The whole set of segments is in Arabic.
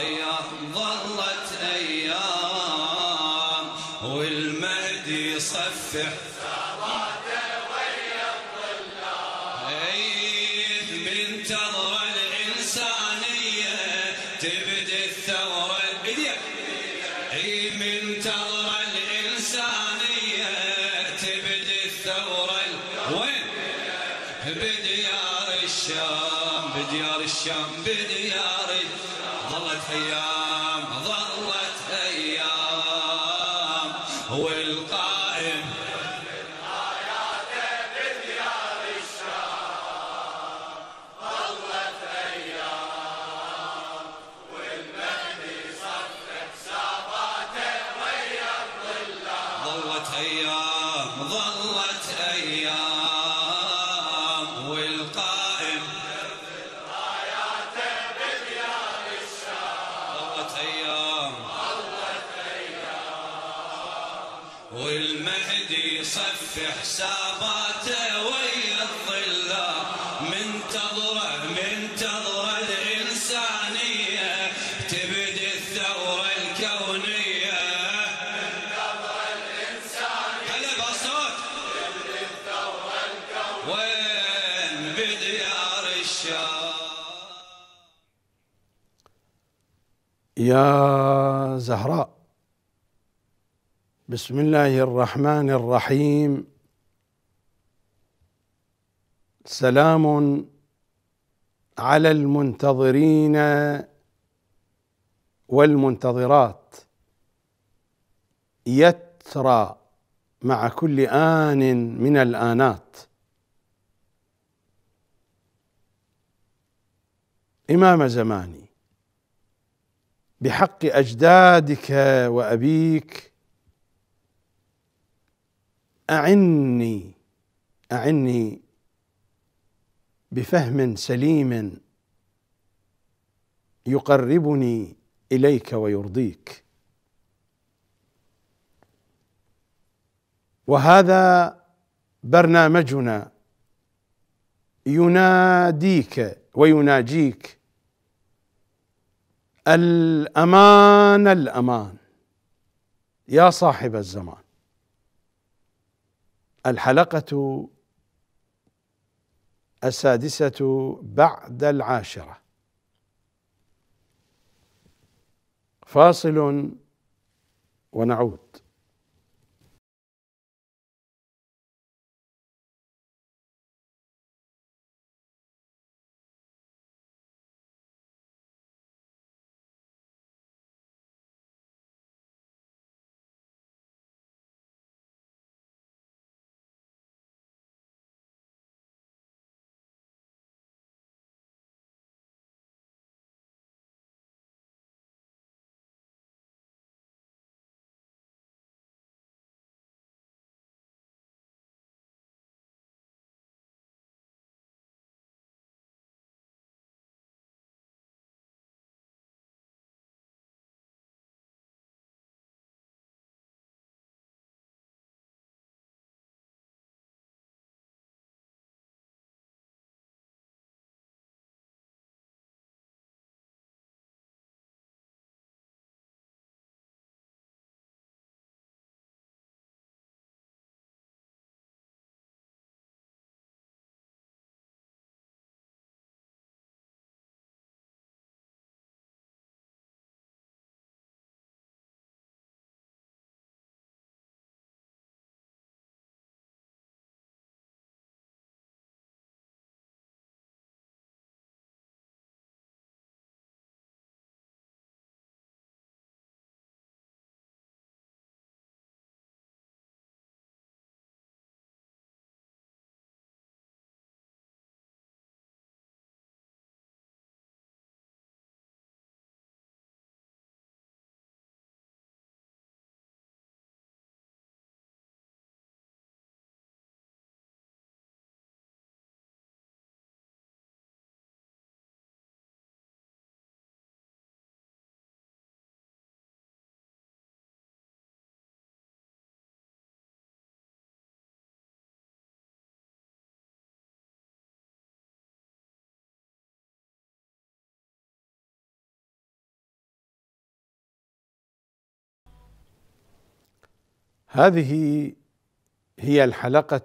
أيام ظلت أيام والمهدي يصفح يا زهراء بسم الله الرحمن الرحيم سلام على المنتظرين والمنتظرات يترى مع كل آن من الآنات إمام زماني بحق اجدادك وابيك اعني اعني بفهم سليم يقربني اليك ويرضيك وهذا برنامجنا يناديك ويناجيك الأمان الأمان يا صاحب الزمان الحلقة السادسة بعد العاشرة فاصل ونعود هذه هي الحلقة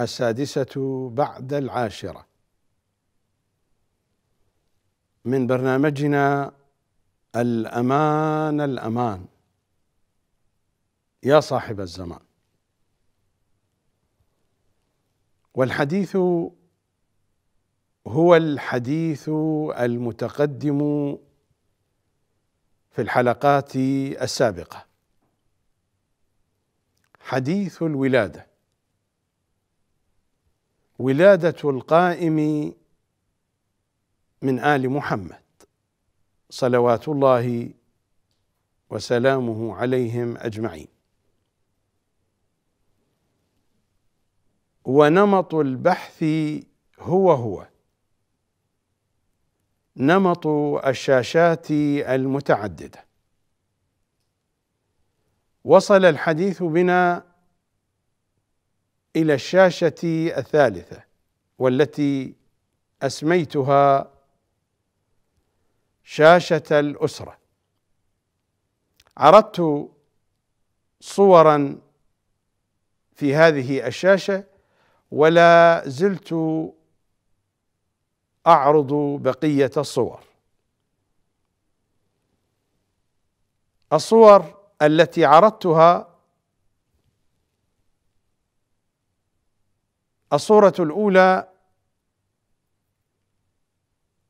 السادسة بعد العاشرة من برنامجنا الأمان الأمان يا صاحب الزمان والحديث هو الحديث المتقدم في الحلقات السابقه حديث الولاده ولاده القائم من ال محمد صلوات الله وسلامه عليهم اجمعين ونمط البحث هو هو نمط الشاشات المتعدده وصل الحديث بنا الى الشاشه الثالثه والتي اسميتها شاشه الاسره عرضت صورا في هذه الشاشه ولا زلت اعرض بقيه الصور الصور التي عرضتها الصورة الأولى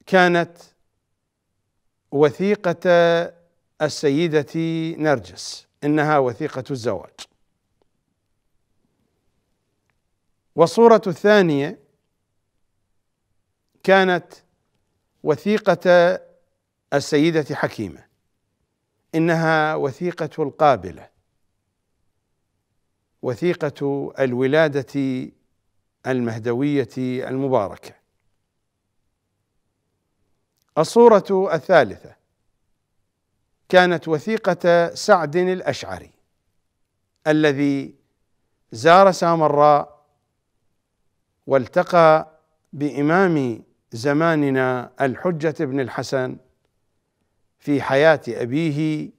كانت وثيقة السيدة نرجس إنها وثيقة الزواج والصورة الثانية كانت وثيقة السيدة حكيمة انها وثيقه القابله وثيقه الولاده المهدويه المباركه الصوره الثالثه كانت وثيقه سعد الاشعري الذي زار سامراء والتقى بامام زماننا الحجه بن الحسن في حياة أبيه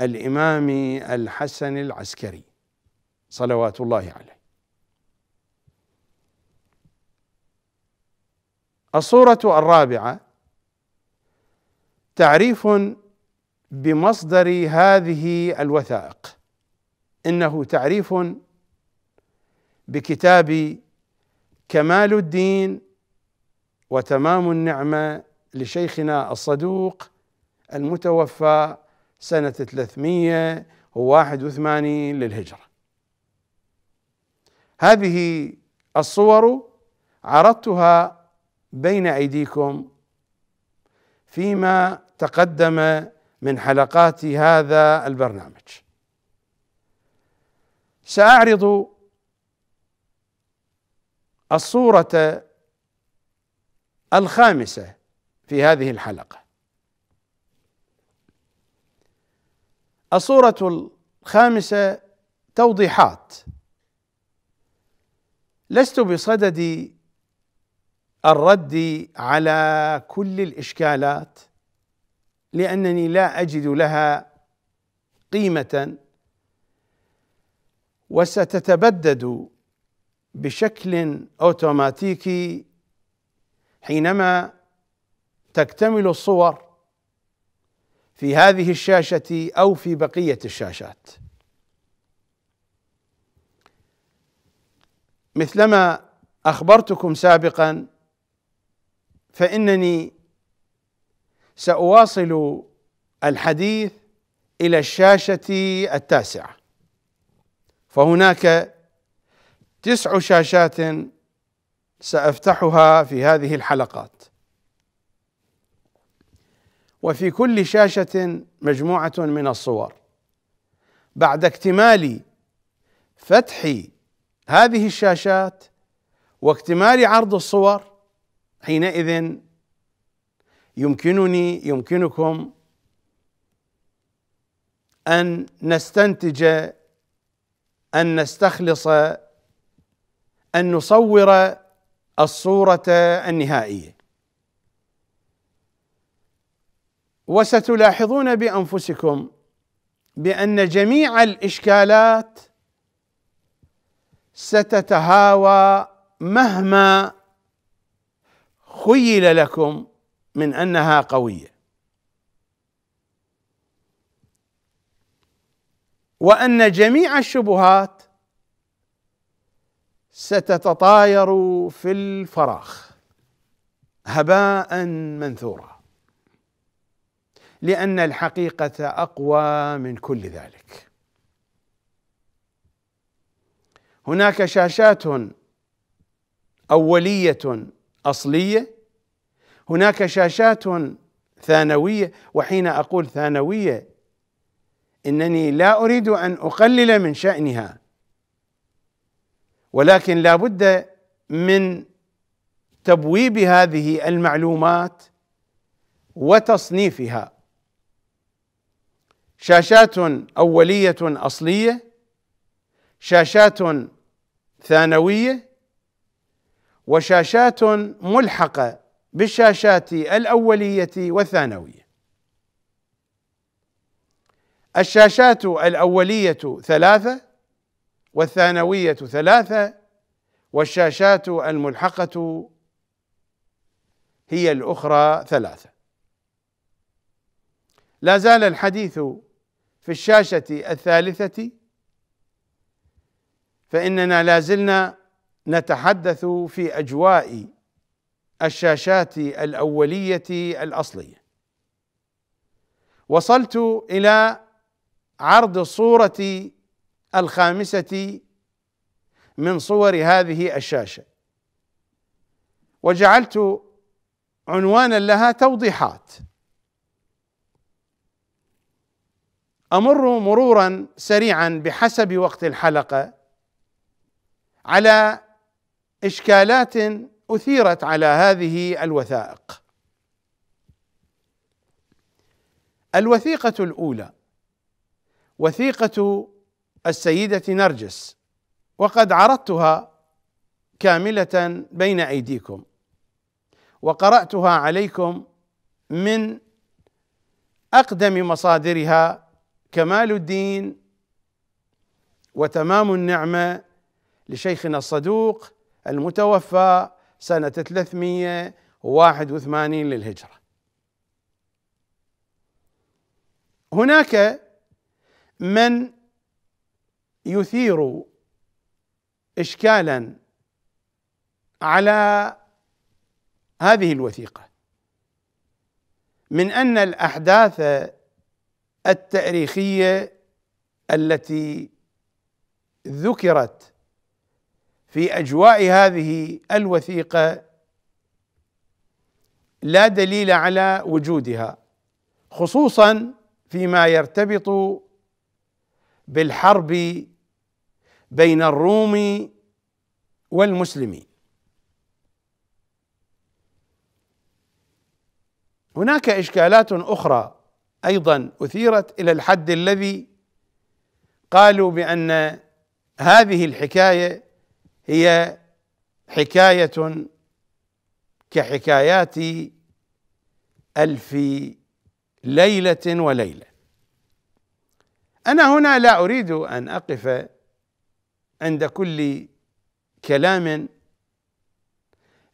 الإمام الحسن العسكري صلوات الله عليه الصورة الرابعة تعريف بمصدر هذه الوثائق انه تعريف بكتاب كمال الدين وتمام النعمه لشيخنا الصدوق المتوفى سنة 381 للهجرة هذه الصور عرضتها بين أيديكم فيما تقدم من حلقات هذا البرنامج سأعرض الصورة الخامسة في هذه الحلقة الصورة الخامسة توضيحات لست بصدد الرد على كل الإشكالات لأنني لا أجد لها قيمة وستتبدد بشكل اوتوماتيكي حينما تكتمل الصور في هذه الشاشه او في بقيه الشاشات مثلما اخبرتكم سابقا فانني ساواصل الحديث الى الشاشه التاسعه فهناك تسع شاشات سافتحها في هذه الحلقات وفي كل شاشة مجموعة من الصور بعد اكتمال فتح هذه الشاشات واكتمال عرض الصور حينئذ يمكنني يمكنكم ان نستنتج ان نستخلص ان نصور الصوره النهائيه وستلاحظون بانفسكم بان جميع الاشكالات ستتهاوى مهما خيل لكم من انها قويه وان جميع الشبهات ستتطاير في الفراخ هباء منثورا لأن الحقيقة أقوى من كل ذلك هناك شاشات أولية أصلية هناك شاشات ثانوية وحين أقول ثانوية إنني لا أريد أن أقلل من شأنها ولكن لا بد من تبويب هذه المعلومات وتصنيفها شاشات اوليه اصليه شاشات ثانويه وشاشات ملحقه بالشاشات الاوليه والثانويه الشاشات الاوليه ثلاثه والثانويه ثلاثه والشاشات الملحقه هي الاخرى ثلاثه لا زال الحديث في الشاشة الثالثة فإننا لازلنا نتحدث في أجواء الشاشات الأولية الأصلية وصلت إلى عرض الصورة الخامسة من صور هذه الشاشة وجعلت عنوانا لها توضيحات امر مرورا سريعا بحسب وقت الحلقه على اشكالات اثيرت على هذه الوثائق الوثيقه الاولى وثيقه السيده نرجس وقد عرضتها كامله بين ايديكم وقراتها عليكم من اقدم مصادرها كمال الدين وتمام النعمة لشيخنا الصدوق المتوفى سنة 381 للهجرة هناك من يثير إشكالا على هذه الوثيقة من أن الأحداث التاريخيه التي ذكرت في اجواء هذه الوثيقه لا دليل على وجودها خصوصا فيما يرتبط بالحرب بين الروم والمسلمين هناك اشكالات اخرى ايضا اثيرت الى الحد الذي قالوا بان هذه الحكايه هي حكايه كحكايات الف ليله وليله انا هنا لا اريد ان اقف عند كل كلام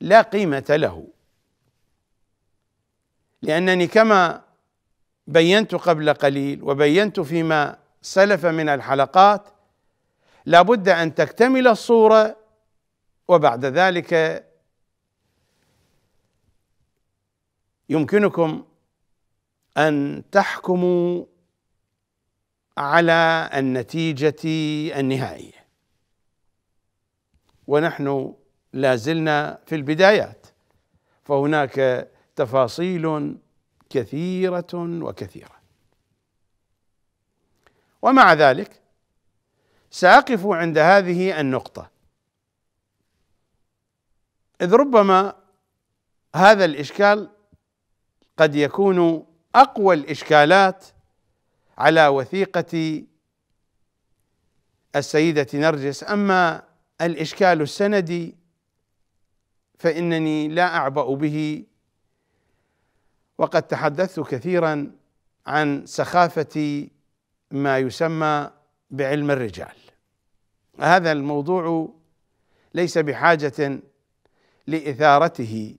لا قيمه له لانني كما بينت قبل قليل وبينت فيما سلف من الحلقات لابد ان تكتمل الصوره وبعد ذلك يمكنكم ان تحكموا على النتيجه النهائيه ونحن لا زلنا في البدايات فهناك تفاصيل كثيرة وكثيرة ومع ذلك سأقف عند هذه النقطة إذ ربما هذا الإشكال قد يكون أقوى الإشكالات على وثيقة السيدة نرجس أما الإشكال السندي فإنني لا أعبأ به وقد تحدثت كثيرا عن سخافه ما يسمى بعلم الرجال هذا الموضوع ليس بحاجه لاثارته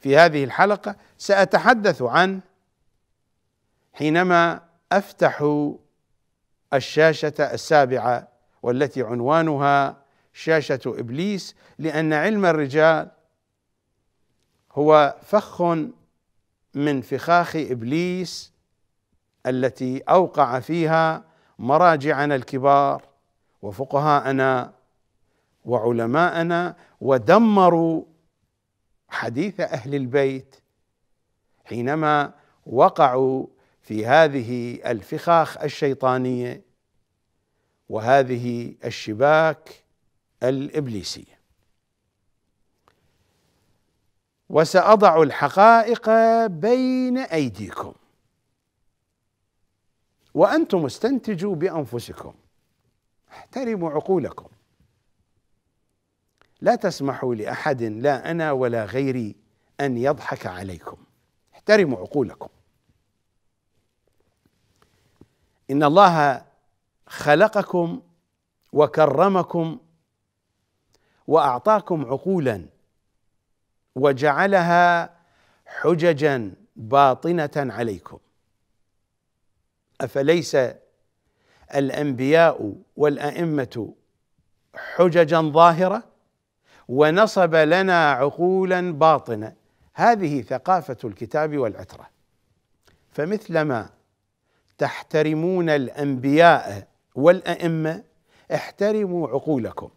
في هذه الحلقه ساتحدث عنه حينما افتح الشاشه السابعه والتي عنوانها شاشه ابليس لان علم الرجال هو فخ من فخاخ ابليس التي اوقع فيها مراجعنا الكبار وفقهاءنا وعلماءنا ودمروا حديث اهل البيت حينما وقعوا في هذه الفخاخ الشيطانيه وهذه الشباك الابليسيه وسأضع الحقائق بين أيديكم وأنتم استنتجوا بأنفسكم احترموا عقولكم لا تسمحوا لأحد لا أنا ولا غيري أن يضحك عليكم احترموا عقولكم إن الله خلقكم وكرمكم وأعطاكم عقولا وجعلها حججا باطنه عليكم افليس الانبياء والائمه حججا ظاهره ونصب لنا عقولا باطنه هذه ثقافه الكتاب والعتره فمثلما تحترمون الانبياء والائمه احترموا عقولكم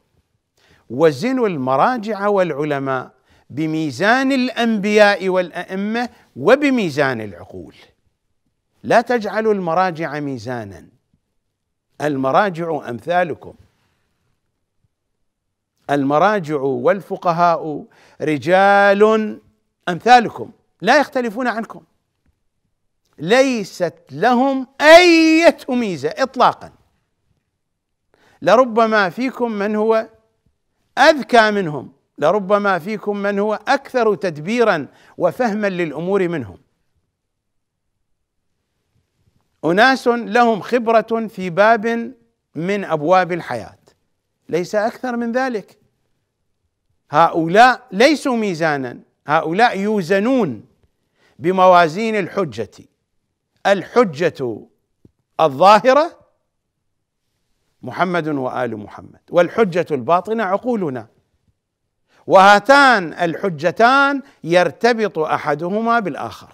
وزنوا المراجع والعلماء بميزان الانبياء والائمه وبميزان العقول لا تجعلوا المراجع ميزانا المراجع امثالكم المراجع والفقهاء رجال امثالكم لا يختلفون عنكم ليست لهم اية ميزة اطلاقا لربما فيكم من هو اذكى منهم لربما فيكم من هو اكثر تدبيرا وفهما للامور منهم اناس لهم خبره في باب من ابواب الحياه ليس اكثر من ذلك هؤلاء ليسوا ميزانا هؤلاء يوزنون بموازين الحجه الحجه الظاهره محمد وال محمد والحجه الباطنه عقولنا وهاتان الحجتان يرتبط احدهما بالاخر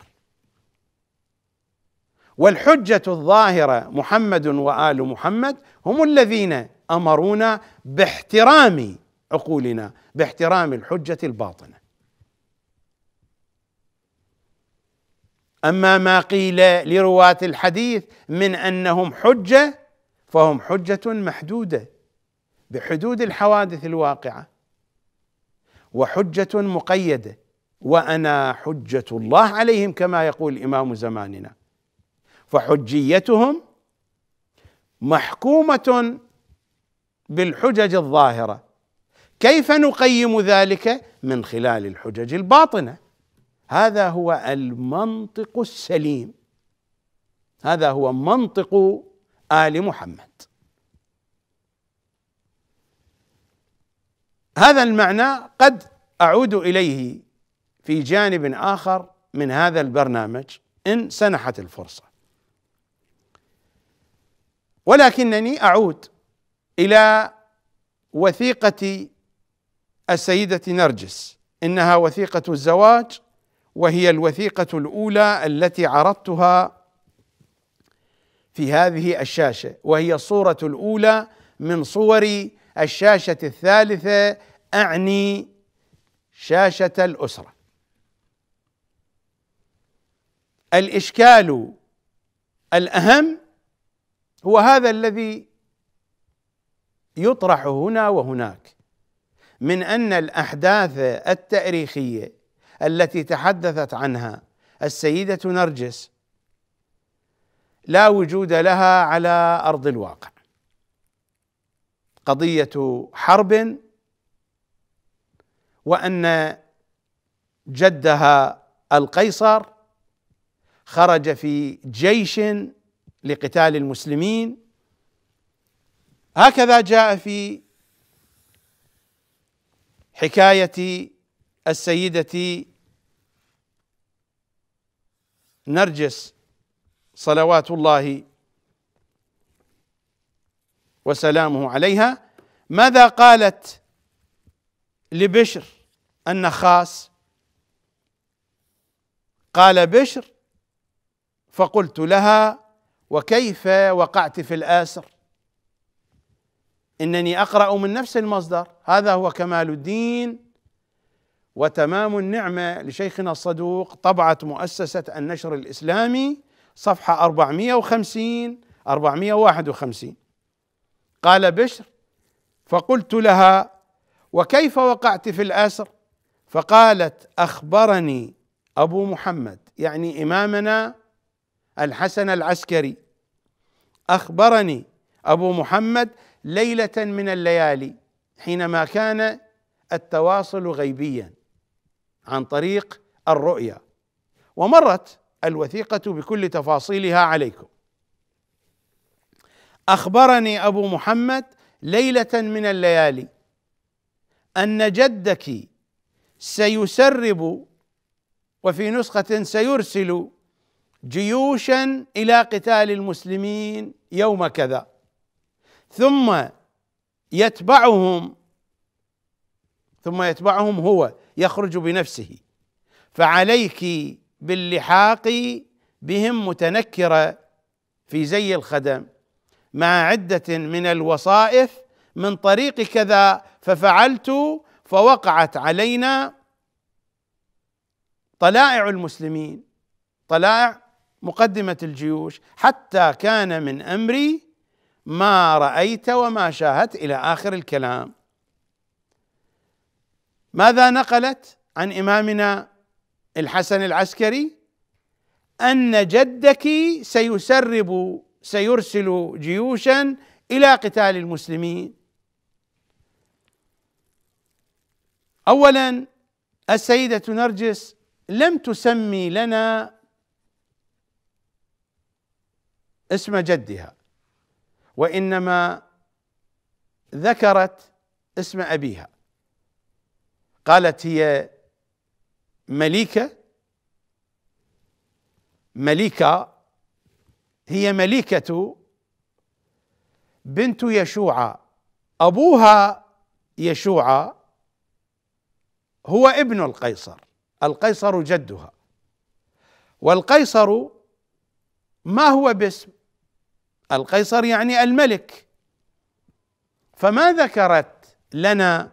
والحجه الظاهره محمد وال محمد هم الذين امرونا باحترام عقولنا باحترام الحجه الباطنه اما ما قيل لرواه الحديث من انهم حجه فهم حجه محدوده بحدود الحوادث الواقعه وحجة مقيدة وأنا حجة الله عليهم كما يقول إمام زماننا فحجيتهم محكومة بالحجج الظاهرة كيف نقيم ذلك من خلال الحجج الباطنة هذا هو المنطق السليم هذا هو منطق آل محمد هذا المعنى قد اعود اليه في جانب اخر من هذا البرنامج ان سنحت الفرصه ولكنني اعود الى وثيقه السيده نرجس انها وثيقه الزواج وهي الوثيقه الاولى التي عرضتها في هذه الشاشه وهي الصوره الاولى من صور الشاشة الثالثة أعني شاشة الأسرة الإشكال الأهم هو هذا الذي يطرح هنا وهناك من أن الأحداث التاريخية التي تحدثت عنها السيدة نرجس لا وجود لها على أرض الواقع قضيه حرب وان جدها القيصر خرج في جيش لقتال المسلمين هكذا جاء في حكايه السيده نرجس صلوات الله وسلامه عليها ماذا قالت لبشر النخاس قال بشر فقلت لها وكيف وقعت في الآسر إنني أقرأ من نفس المصدر هذا هو كمال الدين وتمام النعمة لشيخنا الصدوق طبعة مؤسسة النشر الإسلامي صفحة 450 451 قال بشر فقلت لها وكيف وقعت في الاسر فقالت اخبرني ابو محمد يعني امامنا الحسن العسكري اخبرني ابو محمد ليله من الليالي حينما كان التواصل غيبيا عن طريق الرؤيا ومرت الوثيقه بكل تفاصيلها عليكم اخبرني ابو محمد ليله من الليالي ان جدك سيسرب وفي نسخه سيرسل جيوشا الى قتال المسلمين يوم كذا ثم يتبعهم ثم يتبعهم هو يخرج بنفسه فعليك باللحاق بهم متنكره في زي الخدم مع عده من الوصائف من طريق كذا ففعلت فوقعت علينا طلائع المسلمين طلائع مقدمه الجيوش حتى كان من امري ما رايت وما شاهدت الى اخر الكلام ماذا نقلت عن امامنا الحسن العسكري ان جدك سيسرب سيرسل جيوشا الى قتال المسلمين اولا السيده نرجس لم تسمي لنا اسم جدها وانما ذكرت اسم ابيها قالت هي مليكه مليكه هي مليكة بنت يشوع أبوها يشوع هو ابن القيصر القيصر جدها والقيصر ما هو باسم القيصر يعني الملك فما ذكرت لنا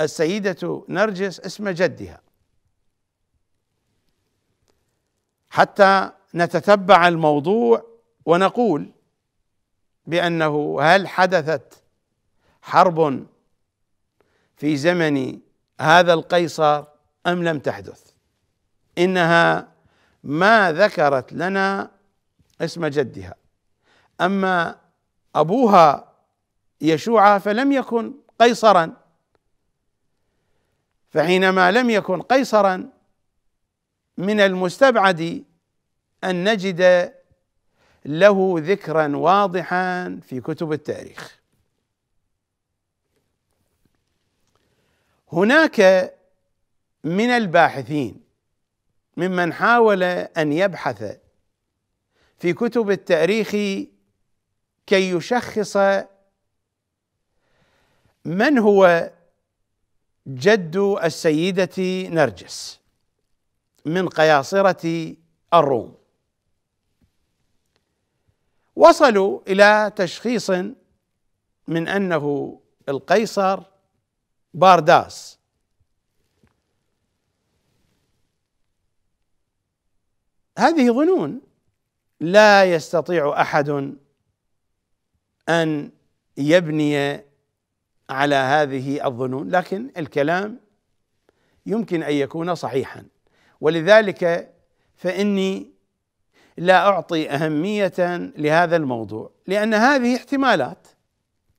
السيدة نرجس اسم جدها حتى نتتبع الموضوع ونقول بانه هل حدثت حرب في زمن هذا القيصر ام لم تحدث انها ما ذكرت لنا اسم جدها اما ابوها يشوع فلم يكن قيصرا فحينما لم يكن قيصرا من المستبعد أن نجد له ذكرا واضحا في كتب التاريخ هناك من الباحثين ممن حاول ان يبحث في كتب التاريخ كي يشخص من هو جد السيده نرجس من قياصره الروم وصلوا الى تشخيص من انه القيصر بارداس هذه ظنون لا يستطيع احد ان يبني على هذه الظنون لكن الكلام يمكن ان يكون صحيحا ولذلك فاني لا اعطي اهميه لهذا الموضوع لان هذه احتمالات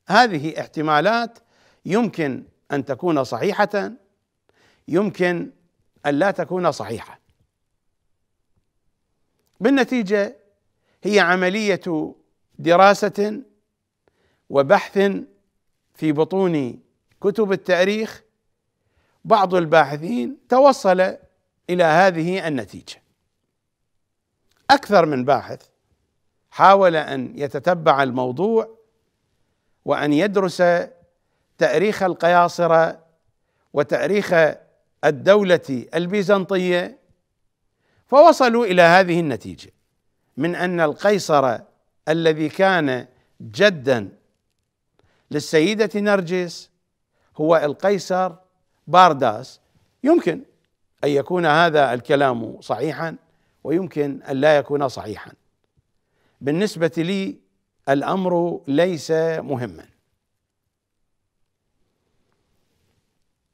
هذه احتمالات يمكن ان تكون صحيحه يمكن ان لا تكون صحيحه بالنتيجه هي عمليه دراسه وبحث في بطون كتب التاريخ بعض الباحثين توصل الى هذه النتيجه اكثر من باحث حاول ان يتتبع الموضوع وان يدرس تاريخ القياصره وتاريخ الدوله البيزنطيه فوصلوا الى هذه النتيجه من ان القيصر الذي كان جدا للسيده نرجس هو القيصر بارداس يمكن ان يكون هذا الكلام صحيحا ويمكن ان لا يكون صحيحا بالنسبه لي الامر ليس مهما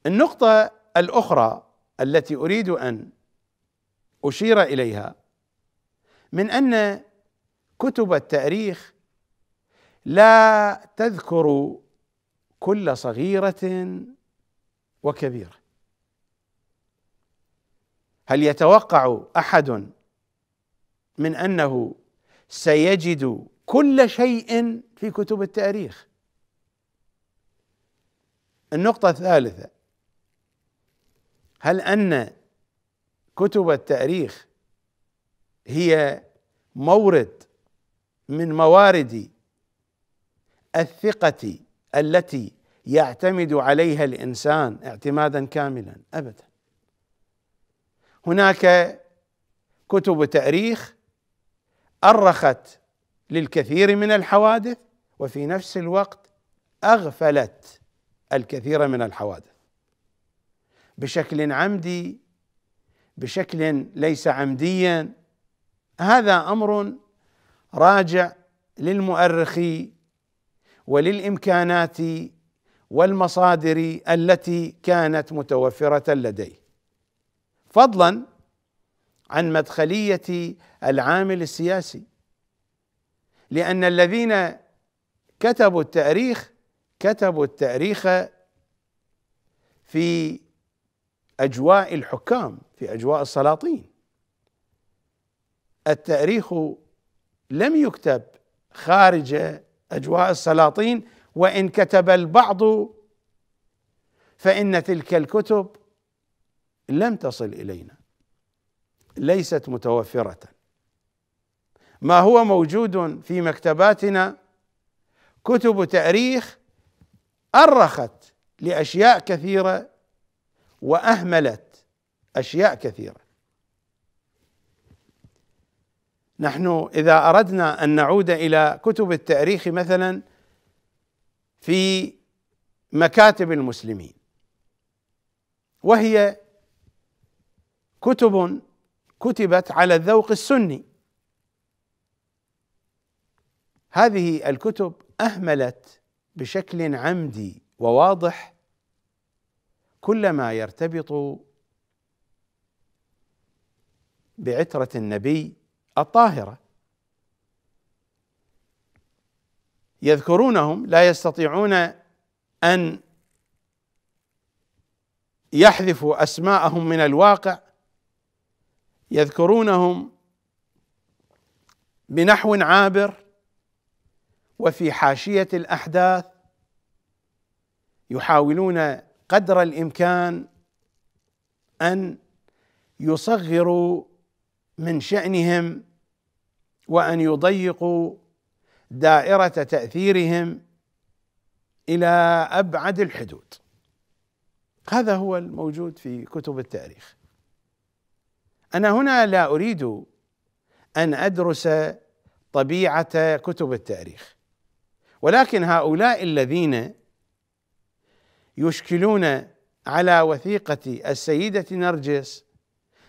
النقطه الاخرى التي اريد ان اشير اليها من ان كتب التاريخ لا تذكر كل صغيره وكبيره هل يتوقع احد من انه سيجد كل شيء في كتب التاريخ النقطه الثالثه هل ان كتب التاريخ هي مورد من موارد الثقه التي يعتمد عليها الانسان اعتمادا كاملا ابدا هناك كتب تاريخ أرخت للكثير من الحوادث وفي نفس الوقت أغفلت الكثير من الحوادث بشكل عمدي بشكل ليس عمديا هذا امر راجع للمؤرخ وللامكانات والمصادر التي كانت متوفره لديه فضلا عن مدخلية العامل السياسي لأن الذين كتبوا التاريخ كتبوا التاريخ في أجواء الحكام في أجواء السلاطين التاريخ لم يكتب خارج أجواء السلاطين وإن كتب البعض فإن تلك الكتب لم تصل إلينا ليست متوفرة ما هو موجود في مكتباتنا كتب تاريخ أرخت لأشياء كثيرة وأهملت أشياء كثيرة نحن إذا أردنا أن نعود إلى كتب التاريخ مثلا في مكاتب المسلمين وهي كتب كتبت على الذوق السني هذه الكتب اهملت بشكل عمدي وواضح كل ما يرتبط بعتره النبي الطاهره يذكرونهم لا يستطيعون ان يحذفوا اسماءهم من الواقع يذكرونهم بنحو عابر وفي حاشيه الاحداث يحاولون قدر الامكان ان يصغروا من شانهم وان يضيقوا دائره تاثيرهم الى ابعد الحدود هذا هو الموجود في كتب التاريخ انا هنا لا اريد ان ادرس طبيعه كتب التاريخ ولكن هؤلاء الذين يشكلون على وثيقه السيده نرجس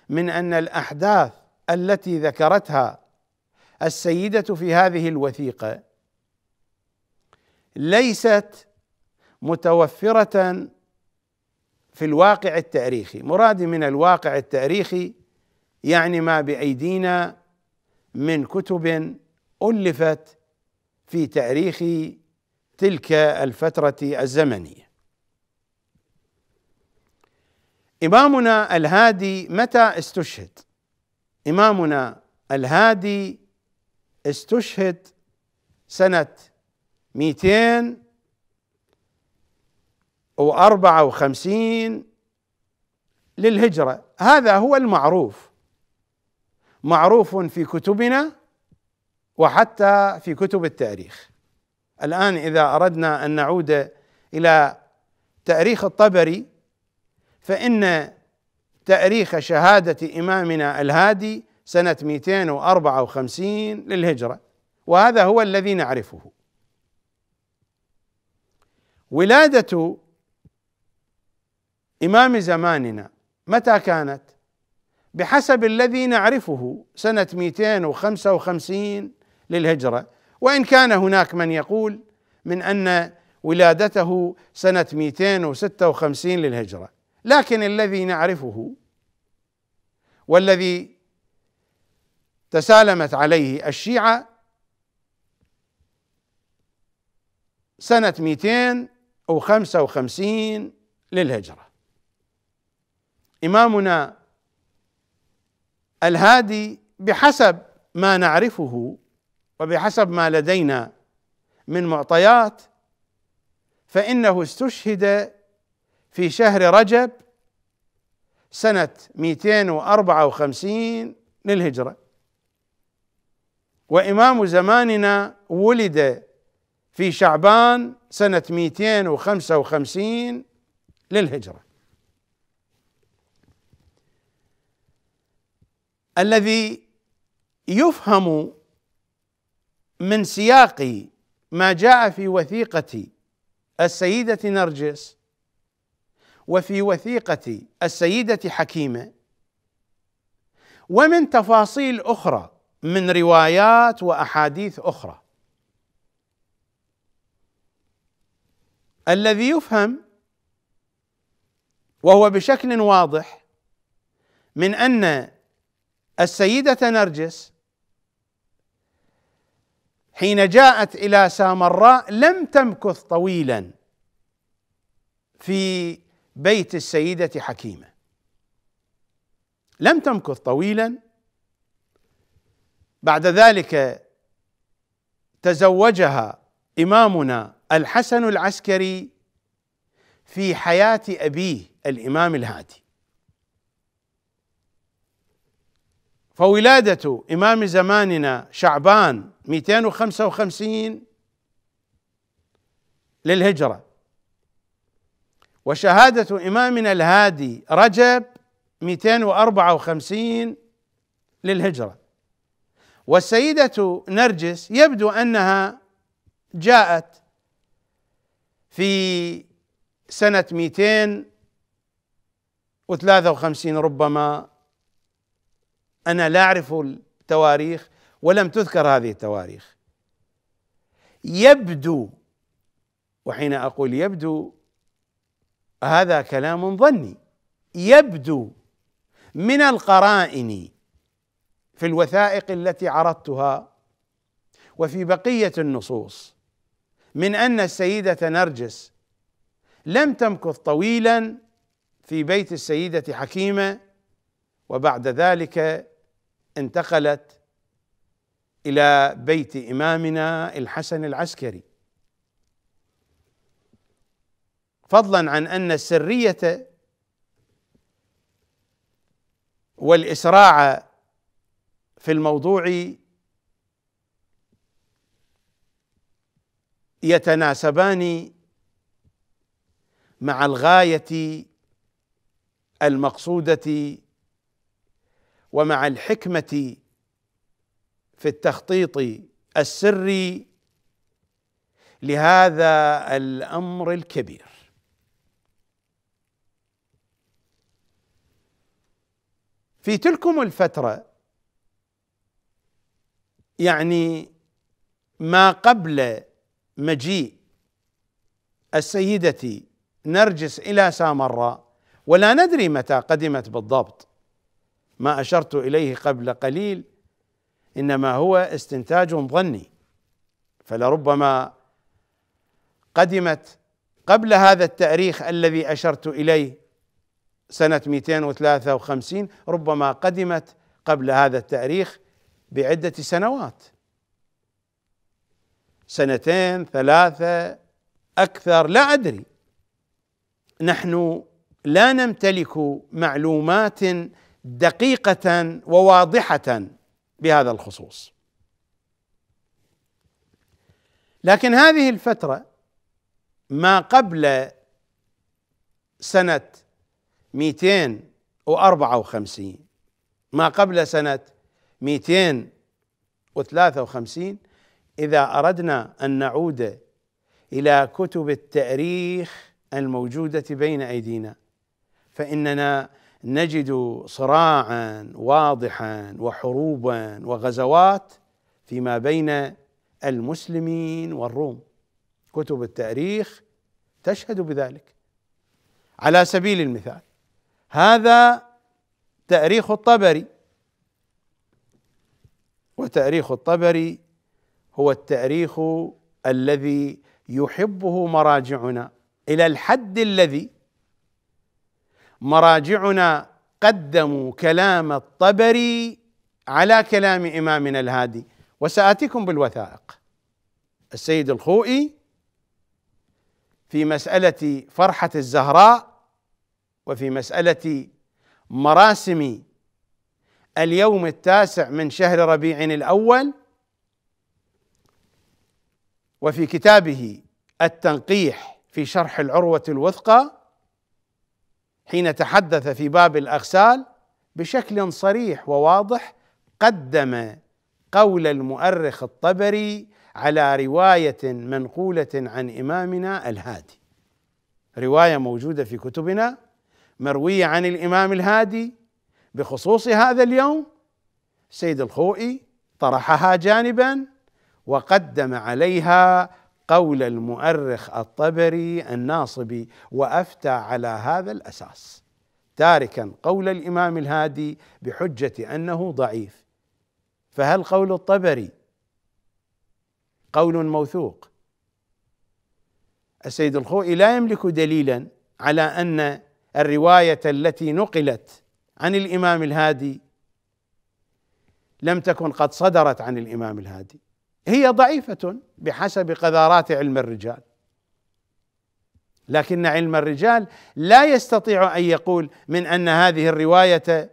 من ان الاحداث التي ذكرتها السيده في هذه الوثيقه ليست متوفره في الواقع التاريخي مرادي من الواقع التاريخي يعني ما بايدينا من كتب الفت في تاريخ تلك الفتره الزمنيه امامنا الهادي متى استشهد امامنا الهادي استشهد سنه 254 للهجره هذا هو المعروف معروف في كتبنا وحتى في كتب التاريخ الان اذا اردنا ان نعود الى تاريخ الطبري فان تاريخ شهاده امامنا الهادي سنه 254 للهجره وهذا هو الذي نعرفه ولاده امام زماننا متى كانت بحسب الذي نعرفه سنة 255 للهجرة وإن كان هناك من يقول من أن ولادته سنة 256 للهجرة لكن الذي نعرفه والذي تسالمت عليه الشيعة سنة 255 للهجرة إمامنا الهادي بحسب ما نعرفه وبحسب ما لدينا من معطيات فإنه استشهد في شهر رجب سنة 254 للهجرة وإمام زماننا ولد في شعبان سنة 255 للهجرة الذي يفهم من سياق ما جاء في وثيقة السيدة نرجس وفي وثيقة السيدة حكيمة ومن تفاصيل أخرى من روايات وأحاديث أخرى الذي يفهم وهو بشكل واضح من أن السيدة نرجس حين جاءت إلى سامراء لم تمكث طويلا في بيت السيدة حكيمة لم تمكث طويلا بعد ذلك تزوجها إمامنا الحسن العسكري في حياة أبيه الإمام الهادي فولادة إمام زماننا شعبان 255 للهجرة وشهادة إمامنا الهادي رجب 254 للهجرة والسيدة نرجس يبدو أنها جاءت في سنة 253 ربما أنا لا أعرف التواريخ ولم تذكر هذه التواريخ يبدو وحين أقول يبدو هذا كلام ظني يبدو من القرائن في الوثائق التي عرضتها وفي بقيه النصوص من ان السيده نرجس لم تمكث طويلا في بيت السيده حكيمه وبعد ذلك انتقلت الى بيت امامنا الحسن العسكري فضلا عن ان السريه والاسراع في الموضوع يتناسبان مع الغايه المقصوده ومع الحكمه في التخطيط السري لهذا الامر الكبير في تلكم الفتره يعني ما قبل مجيء السيده نرجس الى سامراء ولا ندري متى قدمت بالضبط ما اشرت اليه قبل قليل انما هو استنتاج ظني فلربما قدمت قبل هذا التاريخ الذي اشرت اليه سنه 253 ربما قدمت قبل هذا التاريخ بعده سنوات سنتين ثلاثه اكثر لا ادري نحن لا نمتلك معلومات دقيقه وواضحه بهذا الخصوص لكن هذه الفتره ما قبل سنه 254 ما قبل سنه 253 اذا اردنا ان نعود الى كتب التاريخ الموجوده بين ايدينا فاننا نجد صراعا واضحا وحروبا وغزوات فيما بين المسلمين والروم كتب التاريخ تشهد بذلك على سبيل المثال هذا تاريخ الطبري وتاريخ الطبري هو التاريخ الذي يحبه مراجعنا الى الحد الذي مراجعنا قدموا كلام الطبري على كلام إمامنا الهادي وسآتيكم بالوثائق السيد الخوئي في مسألة فرحة الزهراء وفي مسألة مراسم اليوم التاسع من شهر ربيع الأول وفي كتابه التنقيح في شرح العروة الوثقى حين تحدث في باب الاغسال بشكل صريح وواضح قدم قول المؤرخ الطبري على روايه منقوله عن امامنا الهادي روايه موجوده في كتبنا مرويه عن الامام الهادي بخصوص هذا اليوم سيد الخوئي طرحها جانبا وقدم عليها قول المؤرخ الطبري الناصبي وافتى على هذا الاساس تاركا قول الامام الهادي بحجه انه ضعيف فهل قول الطبري قول موثوق السيد الخوئي لا يملك دليلا على ان الروايه التي نقلت عن الامام الهادي لم تكن قد صدرت عن الامام الهادي هي ضعيفة بحسب قذارات علم الرجال لكن علم الرجال لا يستطيع ان يقول من ان هذه الروايه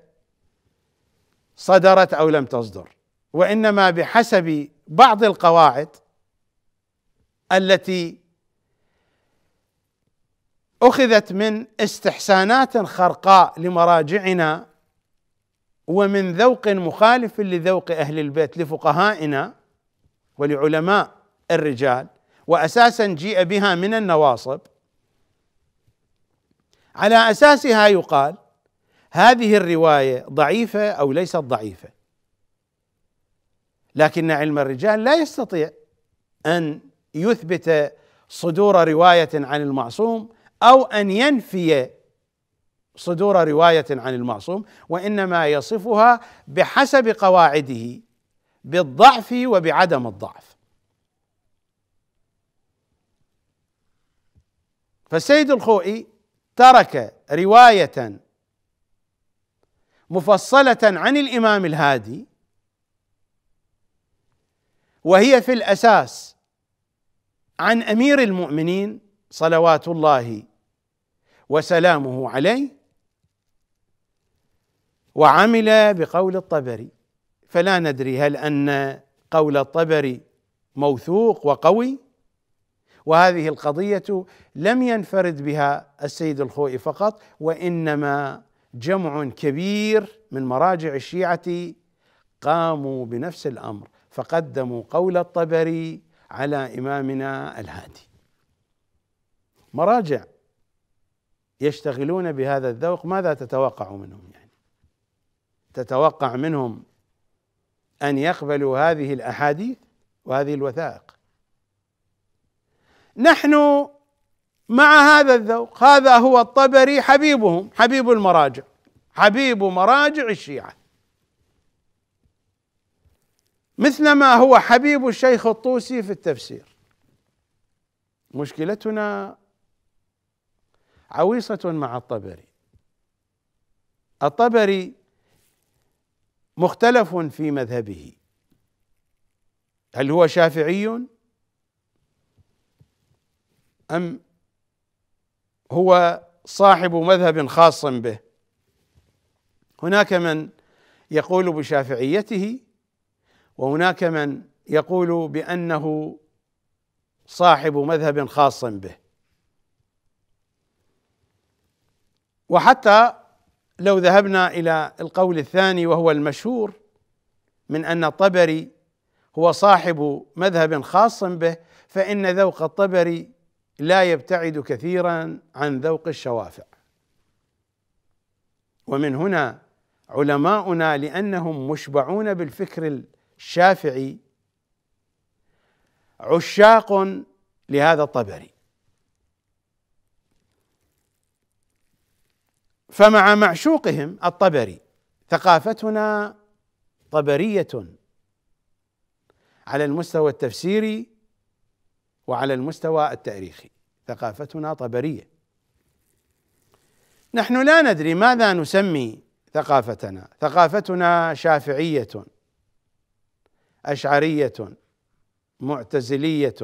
صدرت او لم تصدر وانما بحسب بعض القواعد التي اخذت من استحسانات خرقاء لمراجعنا ومن ذوق مخالف لذوق اهل البيت لفقهائنا ولعلماء الرجال واساسا جيء بها من النواصب على اساسها يقال هذه الروايه ضعيفه او ليست ضعيفه لكن علم الرجال لا يستطيع ان يثبت صدور روايه عن المعصوم او ان ينفي صدور روايه عن المعصوم وانما يصفها بحسب قواعده بالضعف وبعدم الضعف فالسيد الخوئي ترك روايه مفصله عن الامام الهادي وهي في الاساس عن امير المؤمنين صلوات الله وسلامه عليه وعمل بقول الطبري فلا ندري هل ان قول الطبري موثوق وقوي وهذه القضيه لم ينفرد بها السيد الخوئي فقط وانما جمع كبير من مراجع الشيعه قاموا بنفس الامر فقدموا قول الطبري على امامنا الهادي مراجع يشتغلون بهذا الذوق ماذا تتوقع منهم يعني تتوقع منهم ان يقبلوا هذه الاحاديث وهذه الوثائق نحن مع هذا الذوق هذا هو الطبري حبيبهم حبيب المراجع حبيب مراجع الشيعه مثلما هو حبيب الشيخ الطوسي في التفسير مشكلتنا عويصة مع الطبري الطبري مختلف في مذهبه هل هو شافعي ام هو صاحب مذهب خاص به هناك من يقول بشافعيته وهناك من يقول بانه صاحب مذهب خاص به وحتى لو ذهبنا الى القول الثاني وهو المشهور من ان الطبري هو صاحب مذهب خاص به فان ذوق الطبري لا يبتعد كثيرا عن ذوق الشوافع ومن هنا علماؤنا لانهم مشبعون بالفكر الشافعي عشاق لهذا الطبري فمع معشوقهم الطبري ثقافتنا طبريه على المستوى التفسيري وعلى المستوى التاريخي ثقافتنا طبريه نحن لا ندري ماذا نسمي ثقافتنا ثقافتنا شافعيه اشعريه معتزليه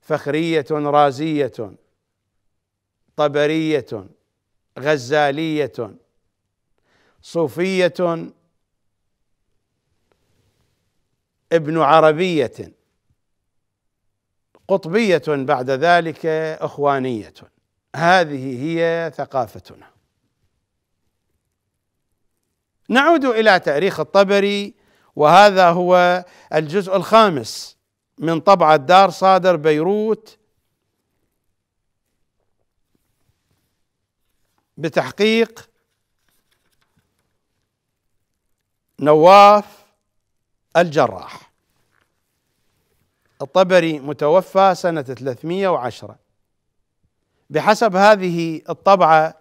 فخريه رازيه طبريه غزالية صوفية ابن عربية قطبية بعد ذلك اخوانية هذه هي ثقافتنا نعود الى تاريخ الطبري وهذا هو الجزء الخامس من طبعة دار صادر بيروت بتحقيق نواف الجراح الطبري متوفى سنة 310 بحسب هذه الطبعة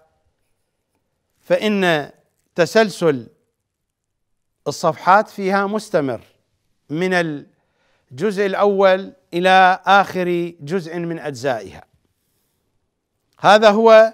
فإن تسلسل الصفحات فيها مستمر من الجزء الأول إلى آخر جزء من أجزائها هذا هو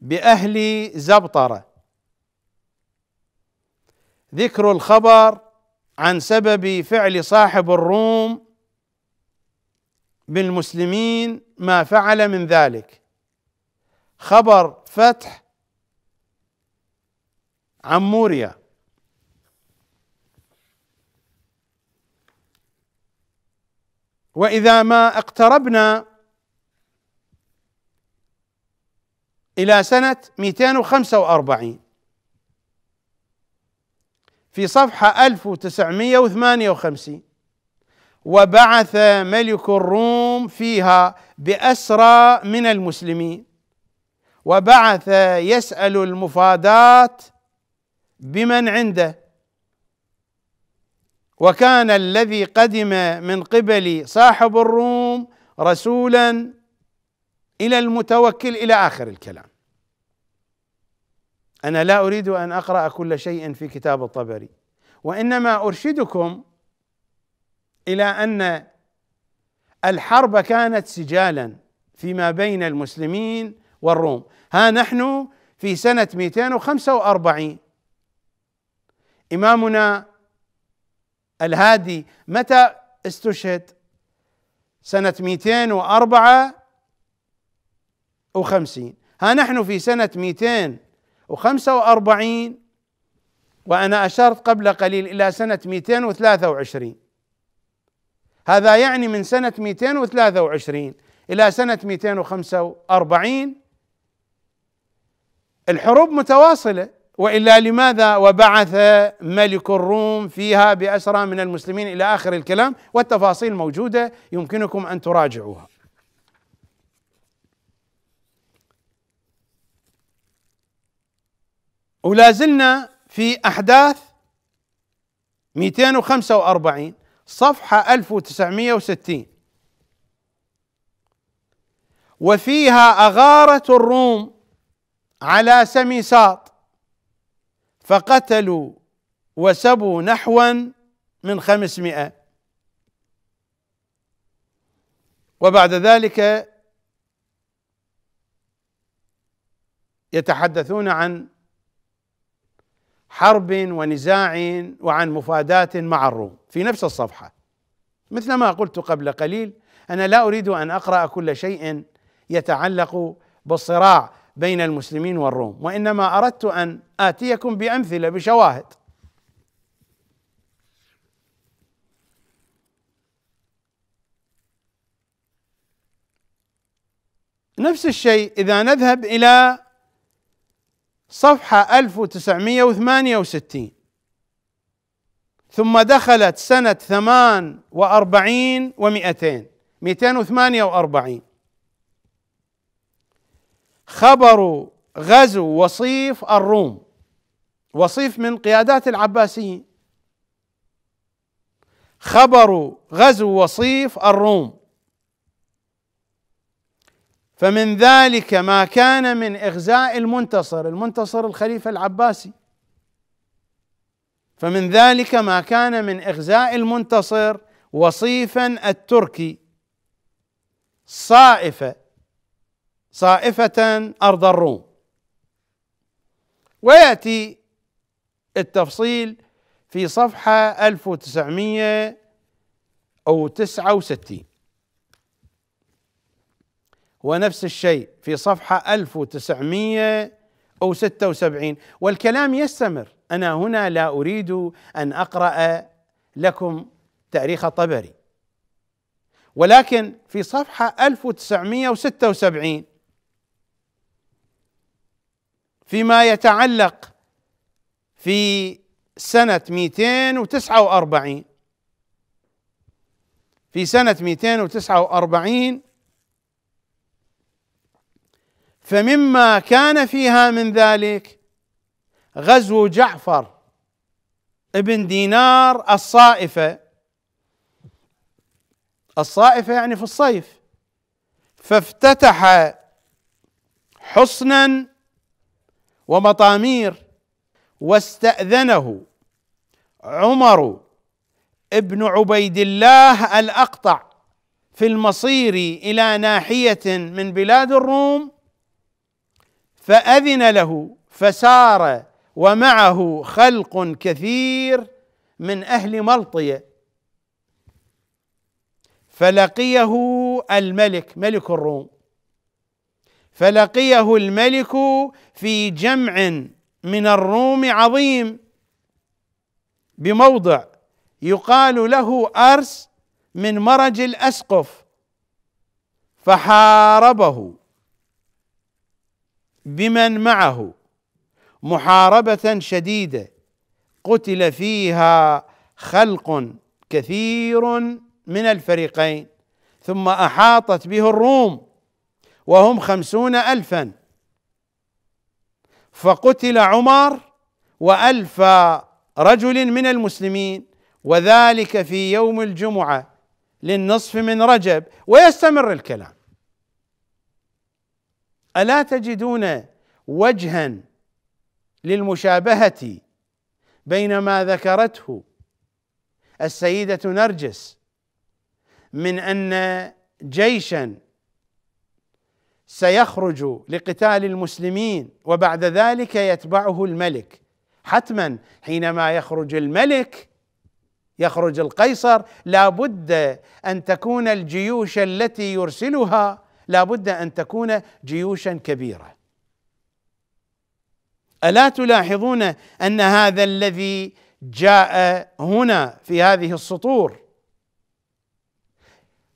بأهل زبطرة ذكر الخبر عن سبب فعل صاحب الروم بالمسلمين ما فعل من ذلك خبر فتح عموريا واذا ما اقتربنا إلى سنة 245 في صفحة 1958 وبعث ملك الروم فيها بأسرى من المسلمين وبعث يسأل المفادات بمن عنده وكان الذي قدم من قبل صاحب الروم رسولا الى المتوكل الى اخر الكلام انا لا اريد ان اقرا كل شيء في كتاب الطبري وانما ارشدكم الى ان الحرب كانت سجالا فيما بين المسلمين والروم ها نحن في سنه 245 امامنا الهادي متى استشهد سنه 204 وخمسين ها نحن في سنة وأربعين وأنا أشرت قبل قليل إلى سنة 223 هذا يعني من سنة 223 إلى سنة 245 الحروب متواصلة وإلا لماذا وبعث ملك الروم فيها بأسرى من المسلمين إلى آخر الكلام والتفاصيل موجودة يمكنكم أن تراجعوها ولا زلنا في أحداث 245 صفحة 1960 وفيها أغارة الروم على سميساط فقتلوا وسبوا نحوا من خمسمائة وبعد ذلك يتحدثون عن حرب ونزاع وعن مفادات مع الروم في نفس الصفحه مثل ما قلت قبل قليل انا لا اريد ان اقرا كل شيء يتعلق بالصراع بين المسلمين والروم وانما اردت ان اتيكم بامثله بشواهد نفس الشيء اذا نذهب الى صفحة 1968 ثم دخلت سنة ثمان وأربعين ومئتين مئتين وثمانية وأربعين خبر غزو وصيف الروم وصيف من قيادات العباسيين خبر غزو وصيف الروم فمن ذلك ما كان من إغزاء المنتصر المنتصر الخليفة العباسي فمن ذلك ما كان من إغزاء المنتصر وصيفا التركي صائفة صائفة أرض الروم ويأتي التفصيل في صفحة 1900 أو 69 ونفس الشيء في صفحة 1976 والكلام يستمر أنا هنا لا أريد أن أقرأ لكم تاريخ طبري ولكن في صفحة 1976 فيما يتعلق في سنة 249 في سنة 249 فمما كان فيها من ذلك غزو جعفر ابن دينار الصائفة الصائفة يعني في الصيف فافتتح حصنا ومطامير واستأذنه عمر ابن عبيد الله الأقطع في المصير إلى ناحية من بلاد الروم فأذن له فسار ومعه خلق كثير من أهل ملطية فلقيه الملك ملك الروم فلقيه الملك في جمع من الروم عظيم بموضع يقال له أرس من مرج الأسقف فحاربه بمن معه محاربه شديده قتل فيها خلق كثير من الفريقين ثم احاطت به الروم وهم خمسون الفا فقتل عمر والف رجل من المسلمين وذلك في يوم الجمعه للنصف من رجب ويستمر الكلام الا تجدون وجها للمشابهه بين ما ذكرته السيده نرجس من ان جيشا سيخرج لقتال المسلمين وبعد ذلك يتبعه الملك حتما حينما يخرج الملك يخرج القيصر لا بد ان تكون الجيوش التي يرسلها لابد ان تكون جيوشا كبيره الا تلاحظون ان هذا الذي جاء هنا في هذه السطور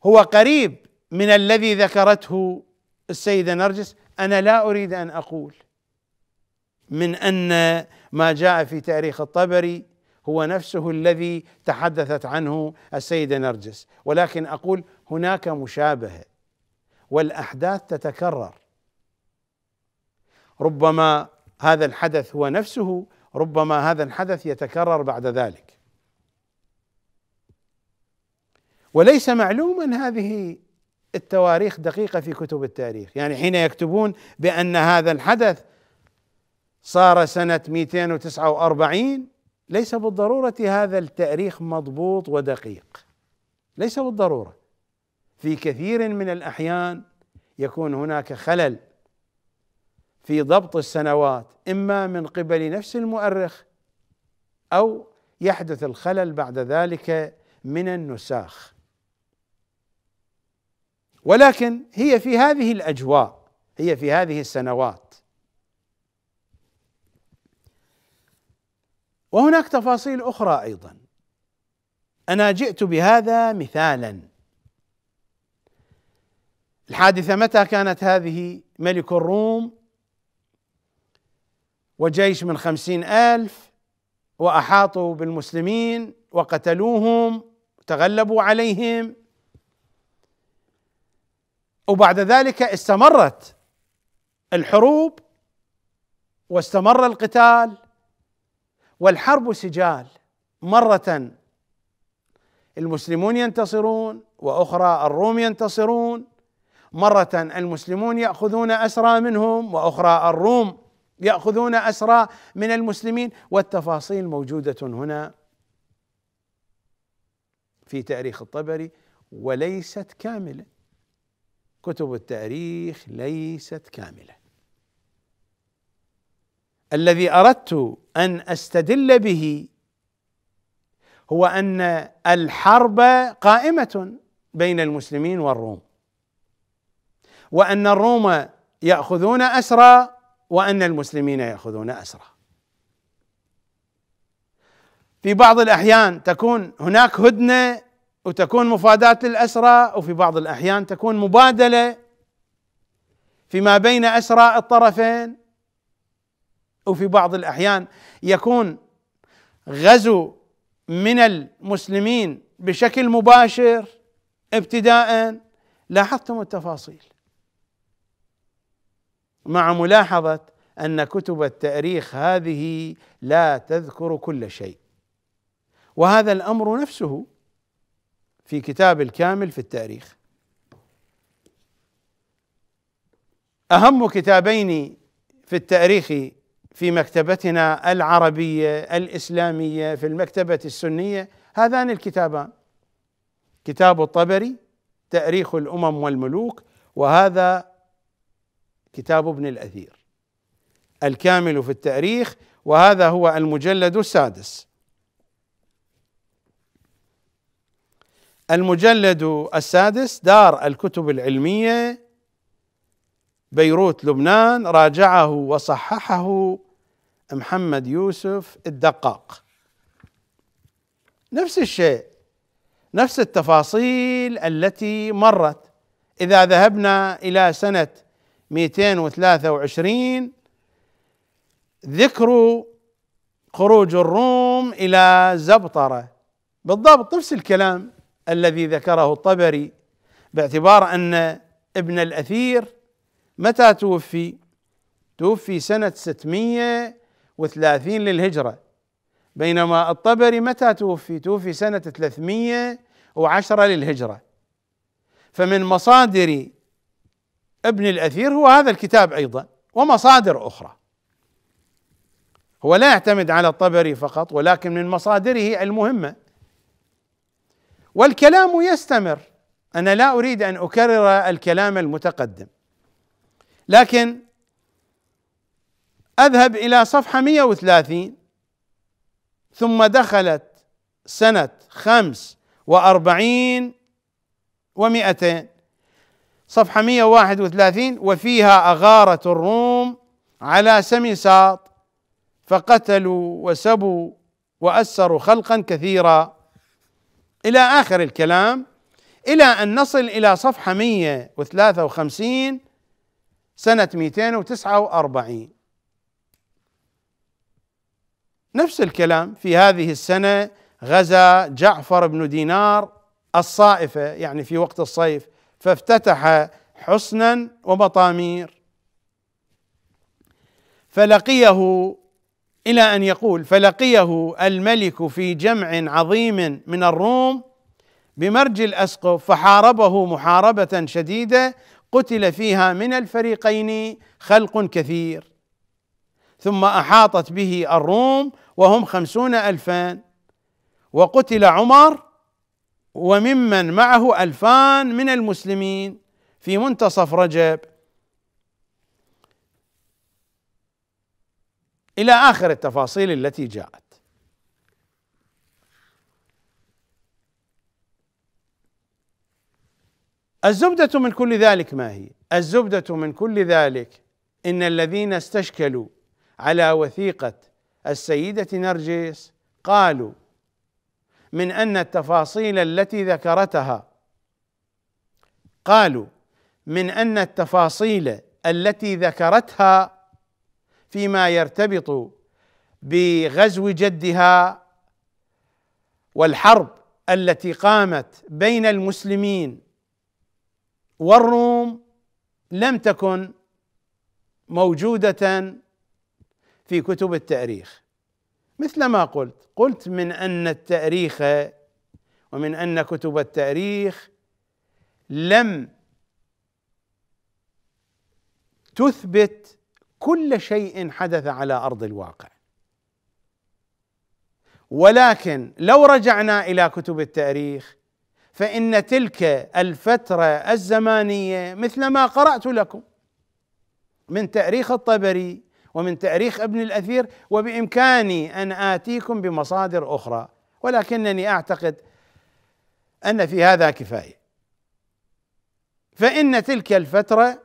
هو قريب من الذي ذكرته السيده نرجس انا لا اريد ان اقول من ان ما جاء في تاريخ الطبري هو نفسه الذي تحدثت عنه السيده نرجس ولكن اقول هناك مشابهه والاحداث تتكرر ربما هذا الحدث هو نفسه ربما هذا الحدث يتكرر بعد ذلك وليس معلوما هذه التواريخ دقيقه في كتب التاريخ يعني حين يكتبون بان هذا الحدث صار سنه 249 ليس بالضروره هذا التاريخ مضبوط ودقيق ليس بالضروره في كثير من الاحيان يكون هناك خلل في ضبط السنوات اما من قبل نفس المؤرخ او يحدث الخلل بعد ذلك من النساخ ولكن هي في هذه الاجواء هي في هذه السنوات وهناك تفاصيل اخرى ايضا انا جئت بهذا مثالا الحادثة متى كانت هذه ملك الروم وجيش من خمسين ألف وأحاطوا بالمسلمين وقتلوهم تغلبوا عليهم وبعد ذلك استمرت الحروب واستمر القتال والحرب سجال مرة المسلمون ينتصرون واخرى الروم ينتصرون مرة المسلمون يأخذون أسرى منهم وأخرى الروم يأخذون أسرى من المسلمين والتفاصيل موجودة هنا في تاريخ الطبري وليست كاملة كتب التاريخ ليست كاملة الذي أردت أن أستدل به هو أن الحرب قائمة بين المسلمين والروم وأن الروم يأخذون أسرى وأن المسلمين يأخذون أسرى في بعض الأحيان تكون هناك هدنة وتكون مفاداة للأسرى وفي بعض الأحيان تكون مبادلة فيما بين أسرى الطرفين وفي بعض الأحيان يكون غزو من المسلمين بشكل مباشر ابتداء لاحظتم التفاصيل مع ملاحظه ان كتب التاريخ هذه لا تذكر كل شيء وهذا الامر نفسه في كتاب الكامل في التاريخ اهم كتابين في التاريخ في مكتبتنا العربيه الاسلاميه في المكتبه السنيه هذان الكتابان كتاب الطبري تاريخ الامم والملوك وهذا كتاب ابن الاثير الكامل في التاريخ وهذا هو المجلد السادس المجلد السادس دار الكتب العلميه بيروت لبنان راجعه وصححه محمد يوسف الدقاق نفس الشيء نفس التفاصيل التي مرت اذا ذهبنا الى سنه 223 ذكر خروج الروم الى زبطره بالضبط نفس الكلام الذي ذكره الطبري باعتبار ان ابن الاثير متى توفي؟ توفي سنه 630 للهجره بينما الطبري متى توفي؟ توفي سنه 310 للهجره فمن مصادر ابن الاثير هو هذا الكتاب ايضا ومصادر اخرى هو لا يعتمد على الطبري فقط ولكن من مصادره المهمه والكلام يستمر انا لا اريد ان اكرر الكلام المتقدم لكن اذهب الى صفحه 130 ثم دخلت سنه 45 و ومئتين صفحة 131 وفيها أغارة الروم على سمساط فقتلوا وسبوا وأسروا خلقا كثيرا إلى آخر الكلام إلى أن نصل إلى صفحة 153 سنة 249 نفس الكلام في هذه السنة غزا جعفر بن دينار الصائفة يعني في وقت الصيف فافتتح حصنا ومطامير فلقيه الى ان يقول فلقيه الملك في جمع عظيم من الروم بمرج الاسقف فحاربه محاربه شديده قتل فيها من الفريقين خلق كثير ثم احاطت به الروم وهم خمسون الفان وقتل عمر وممن معه ألفان من المسلمين في منتصف رجب إلى آخر التفاصيل التي جاءت الزبدة من كل ذلك ما هي؟ الزبدة من كل ذلك إن الذين استشكلوا على وثيقة السيدة نرجس قالوا من ان التفاصيل التي ذكرتها قالوا من ان التفاصيل التي ذكرتها فيما يرتبط بغزو جدها والحرب التي قامت بين المسلمين والروم لم تكن موجوده في كتب التاريخ مثل ما قلت قلت من ان التاريخ ومن ان كتب التاريخ لم تثبت كل شيء حدث على ارض الواقع ولكن لو رجعنا الى كتب التاريخ فان تلك الفتره الزمانيه مثل ما قرات لكم من تاريخ الطبري ومن تاريخ ابن الاثير وبامكاني ان اتيكم بمصادر اخرى ولكنني اعتقد ان في هذا كفايه فان تلك الفتره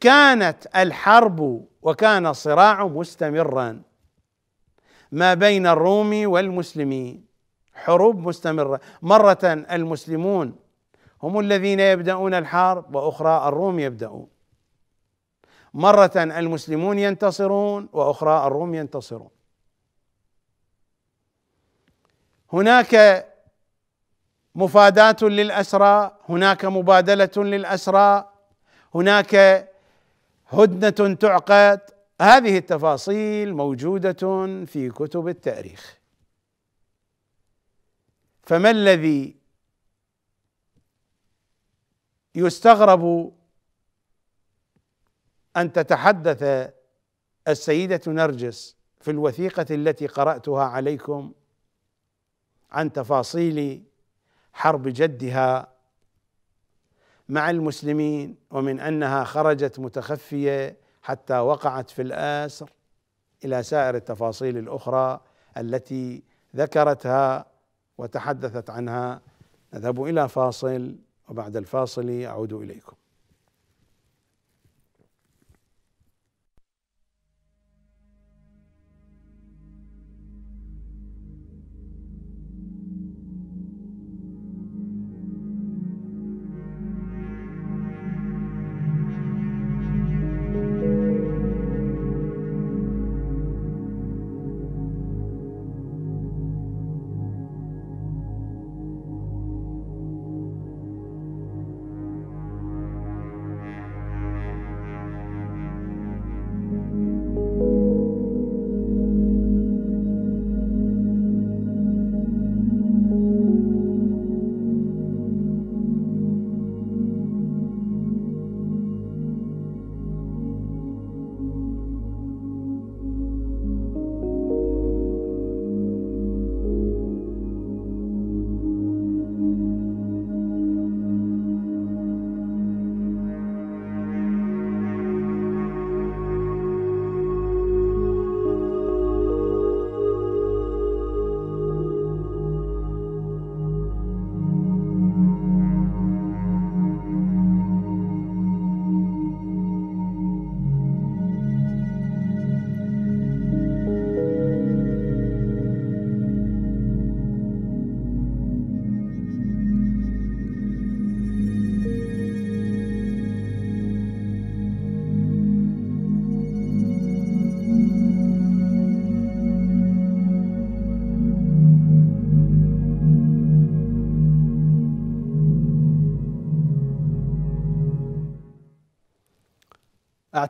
كانت الحرب وكان الصراع مستمرا ما بين الروم والمسلمين حروب مستمره مره المسلمون هم الذين يبدأون الحرب وأخرى الروم يبدأون مرة المسلمون ينتصرون وأخرى الروم ينتصرون هناك مفادات للأسرى هناك مبادلة للأسرى هناك هدنة تعقد هذه التفاصيل موجودة في كتب التاريخ فما الذي يستغرب أن تتحدث السيدة نرجس في الوثيقة التي قرأتها عليكم عن تفاصيل حرب جدها مع المسلمين ومن أنها خرجت متخفية حتى وقعت في الآسر إلى سائر التفاصيل الأخرى التي ذكرتها وتحدثت عنها نذهب إلى فاصل وبعد الفاصل أعود إليكم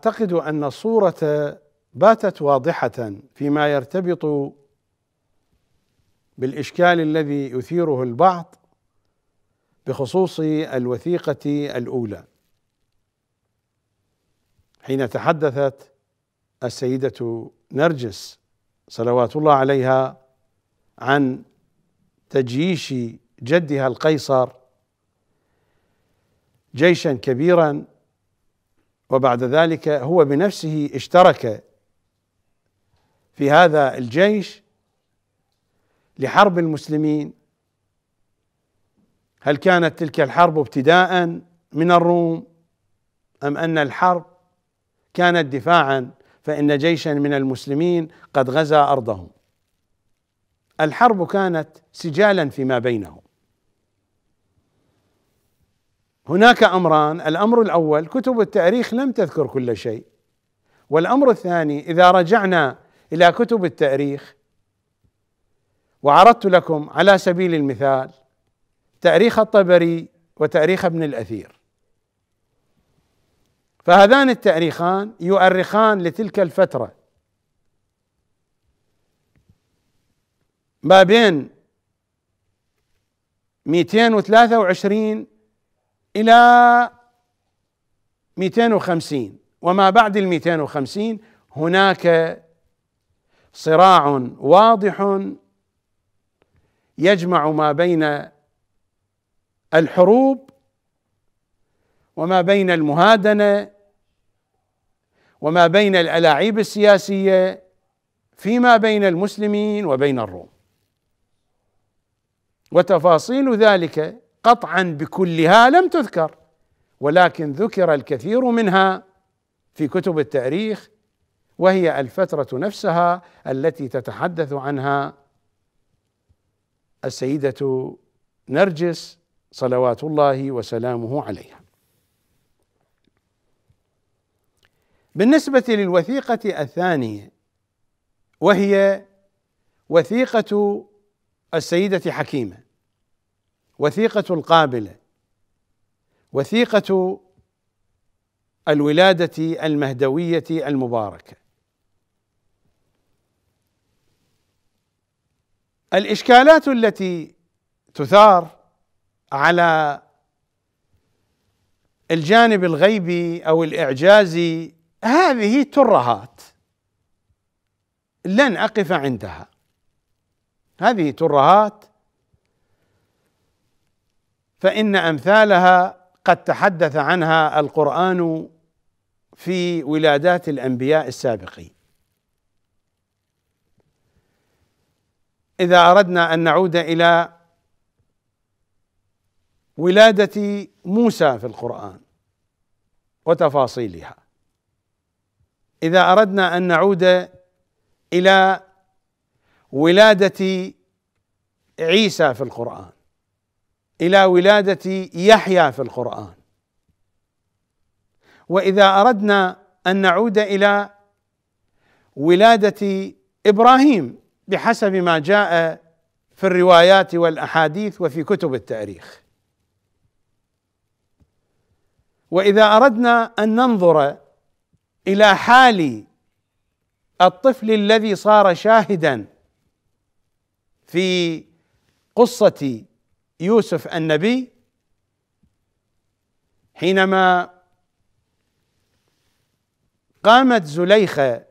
اعتقد ان الصوره باتت واضحه فيما يرتبط بالاشكال الذي يثيره البعض بخصوص الوثيقه الاولى حين تحدثت السيده نرجس صلوات الله عليها عن تجييش جدها القيصر جيشا كبيرا وبعد ذلك هو بنفسه اشترك في هذا الجيش لحرب المسلمين هل كانت تلك الحرب ابتداء من الروم ام ان الحرب كانت دفاعا فان جيشا من المسلمين قد غزا ارضهم الحرب كانت سجالا فيما بينهم هناك امران الامر الاول كتب التاريخ لم تذكر كل شيء والامر الثاني اذا رجعنا الى كتب التاريخ وعرضت لكم على سبيل المثال تاريخ الطبري وتاريخ ابن الاثير فهذان التاريخان يؤرخان لتلك الفتره ما بين 223 إلى 250 وما بعد ال 250 هناك صراع واضح يجمع ما بين الحروب وما بين المهادنه وما بين الالاعيب السياسيه فيما بين المسلمين وبين الروم وتفاصيل ذلك قطعا بكلها لم تذكر ولكن ذكر الكثير منها في كتب التاريخ وهي الفترة نفسها التي تتحدث عنها السيدة نرجس صلوات الله وسلامه عليها. بالنسبة للوثيقة الثانية وهي وثيقة السيدة حكيمة وثيقة القابلة وثيقة الولادة المهدوية المباركة الإشكالات التي تثار على الجانب الغيبي او الاعجازي هذه ترهات لن اقف عندها هذه ترهات فإن أمثالها قد تحدث عنها القرآن في ولادات الأنبياء السابقين إذا أردنا أن نعود إلى ولادة موسى في القرآن وتفاصيلها إذا أردنا أن نعود إلى ولادة عيسى في القرآن الى ولاده يحيى في القران واذا اردنا ان نعود الى ولاده ابراهيم بحسب ما جاء في الروايات والاحاديث وفي كتب التاريخ واذا اردنا ان ننظر الى حال الطفل الذي صار شاهدا في قصه يوسف النبي حينما قامت زليخه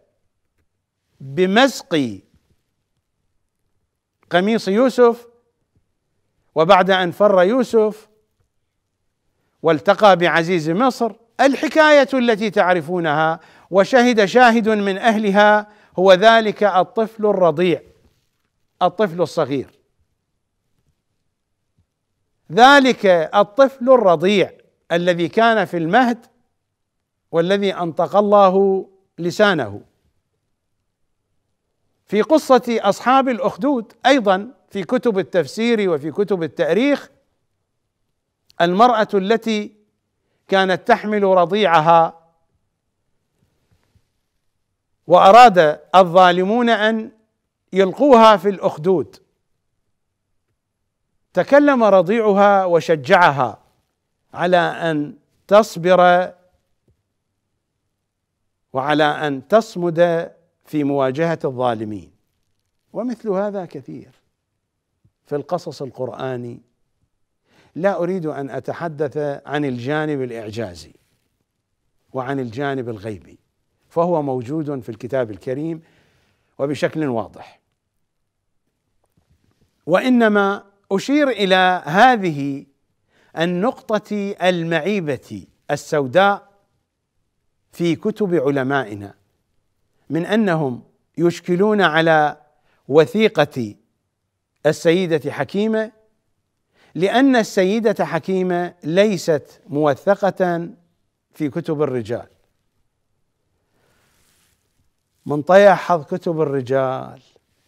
بمزق قميص يوسف وبعد ان فر يوسف والتقى بعزيز مصر الحكايه التي تعرفونها وشهد شاهد من اهلها هو ذلك الطفل الرضيع الطفل الصغير ذلك الطفل الرضيع الذي كان في المهد والذي انطق الله لسانه في قصه اصحاب الاخدود ايضا في كتب التفسير وفي كتب التاريخ المراه التي كانت تحمل رضيعها واراد الظالمون ان يلقوها في الاخدود تكلم رضيعها وشجعها على ان تصبر وعلى ان تصمد في مواجهه الظالمين ومثل هذا كثير في القصص القراني لا اريد ان اتحدث عن الجانب الاعجازي وعن الجانب الغيبي فهو موجود في الكتاب الكريم وبشكل واضح وانما اشير الى هذه النقطه المعيبه السوداء في كتب علمائنا من انهم يشكلون على وثيقه السيده حكيمه لان السيده حكيمه ليست موثقه في كتب الرجال من طيح حظ كتب الرجال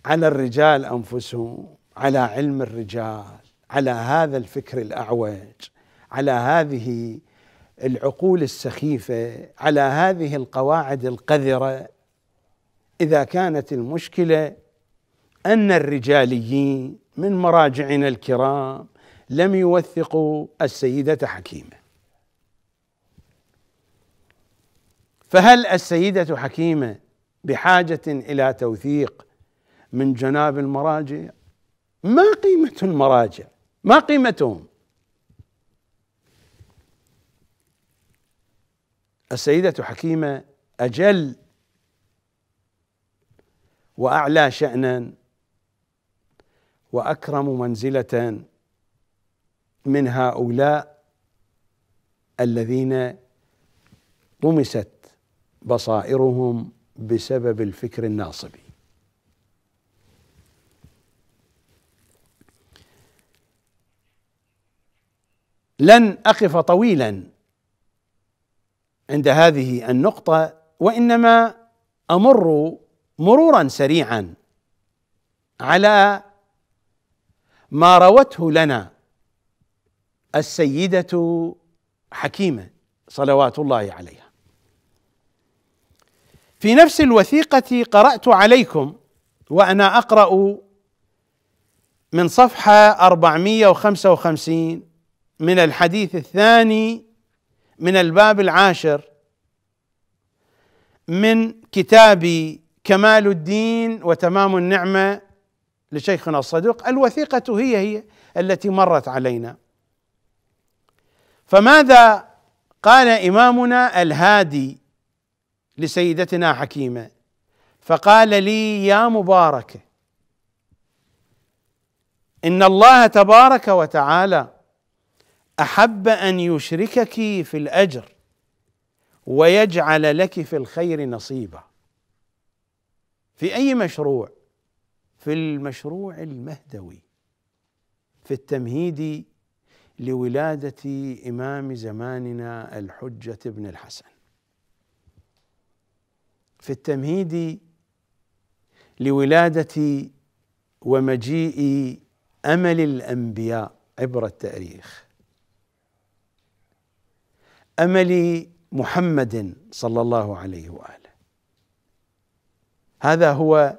على الرجال انفسهم على علم الرجال على هذا الفكر الاعوج على هذه العقول السخيفه على هذه القواعد القذره اذا كانت المشكله ان الرجاليين من مراجعنا الكرام لم يوثقوا السيده حكيمه فهل السيده حكيمه بحاجه الى توثيق من جناب المراجع ما قيمة المراجع ما قيمتهم السيدة حكيمة أجل وأعلى شأنا وأكرم منزلة من هؤلاء الذين طمست بصائرهم بسبب الفكر الناصبي لن اقف طويلا عند هذه النقطه وانما امر مرورا سريعا على ما روته لنا السيده حكيمه صلوات الله عليها في نفس الوثيقه قرات عليكم وانا اقرا من صفحه 455 من الحديث الثاني من الباب العاشر من كتاب كمال الدين وتمام النعمه لشيخنا الصدوق الوثيقه هي هي التي مرت علينا فماذا قال امامنا الهادي لسيدتنا حكيمه فقال لي يا مباركه ان الله تبارك وتعالى احب ان يشركك في الاجر ويجعل لك في الخير نصيبا في اي مشروع في المشروع المهدوي في التمهيد لولاده امام زماننا الحجه بن الحسن في التمهيد لولاده ومجيء امل الانبياء عبر التاريخ امل محمد صلى الله عليه واله هذا هو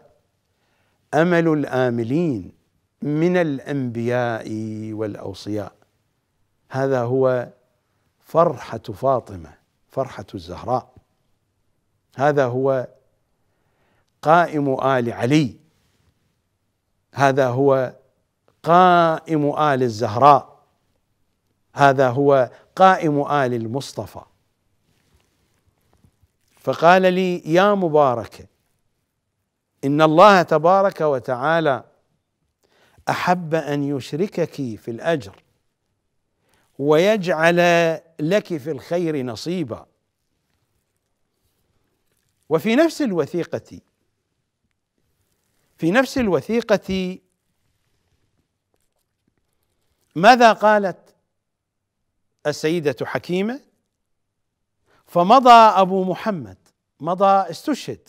امل الاملين من الانبياء والاوصياء هذا هو فرحه فاطمه فرحه الزهراء هذا هو قائم ال علي هذا هو قائم ال الزهراء هذا هو قائم آل المصطفى فقال لي يا مبارك إن الله تبارك وتعالى أحب أن يشركك في الأجر ويجعل لك في الخير نصيبا وفي نفس الوثيقة في نفس الوثيقة ماذا قالت السيدة حكيمة فمضى أبو محمد مضى استشهد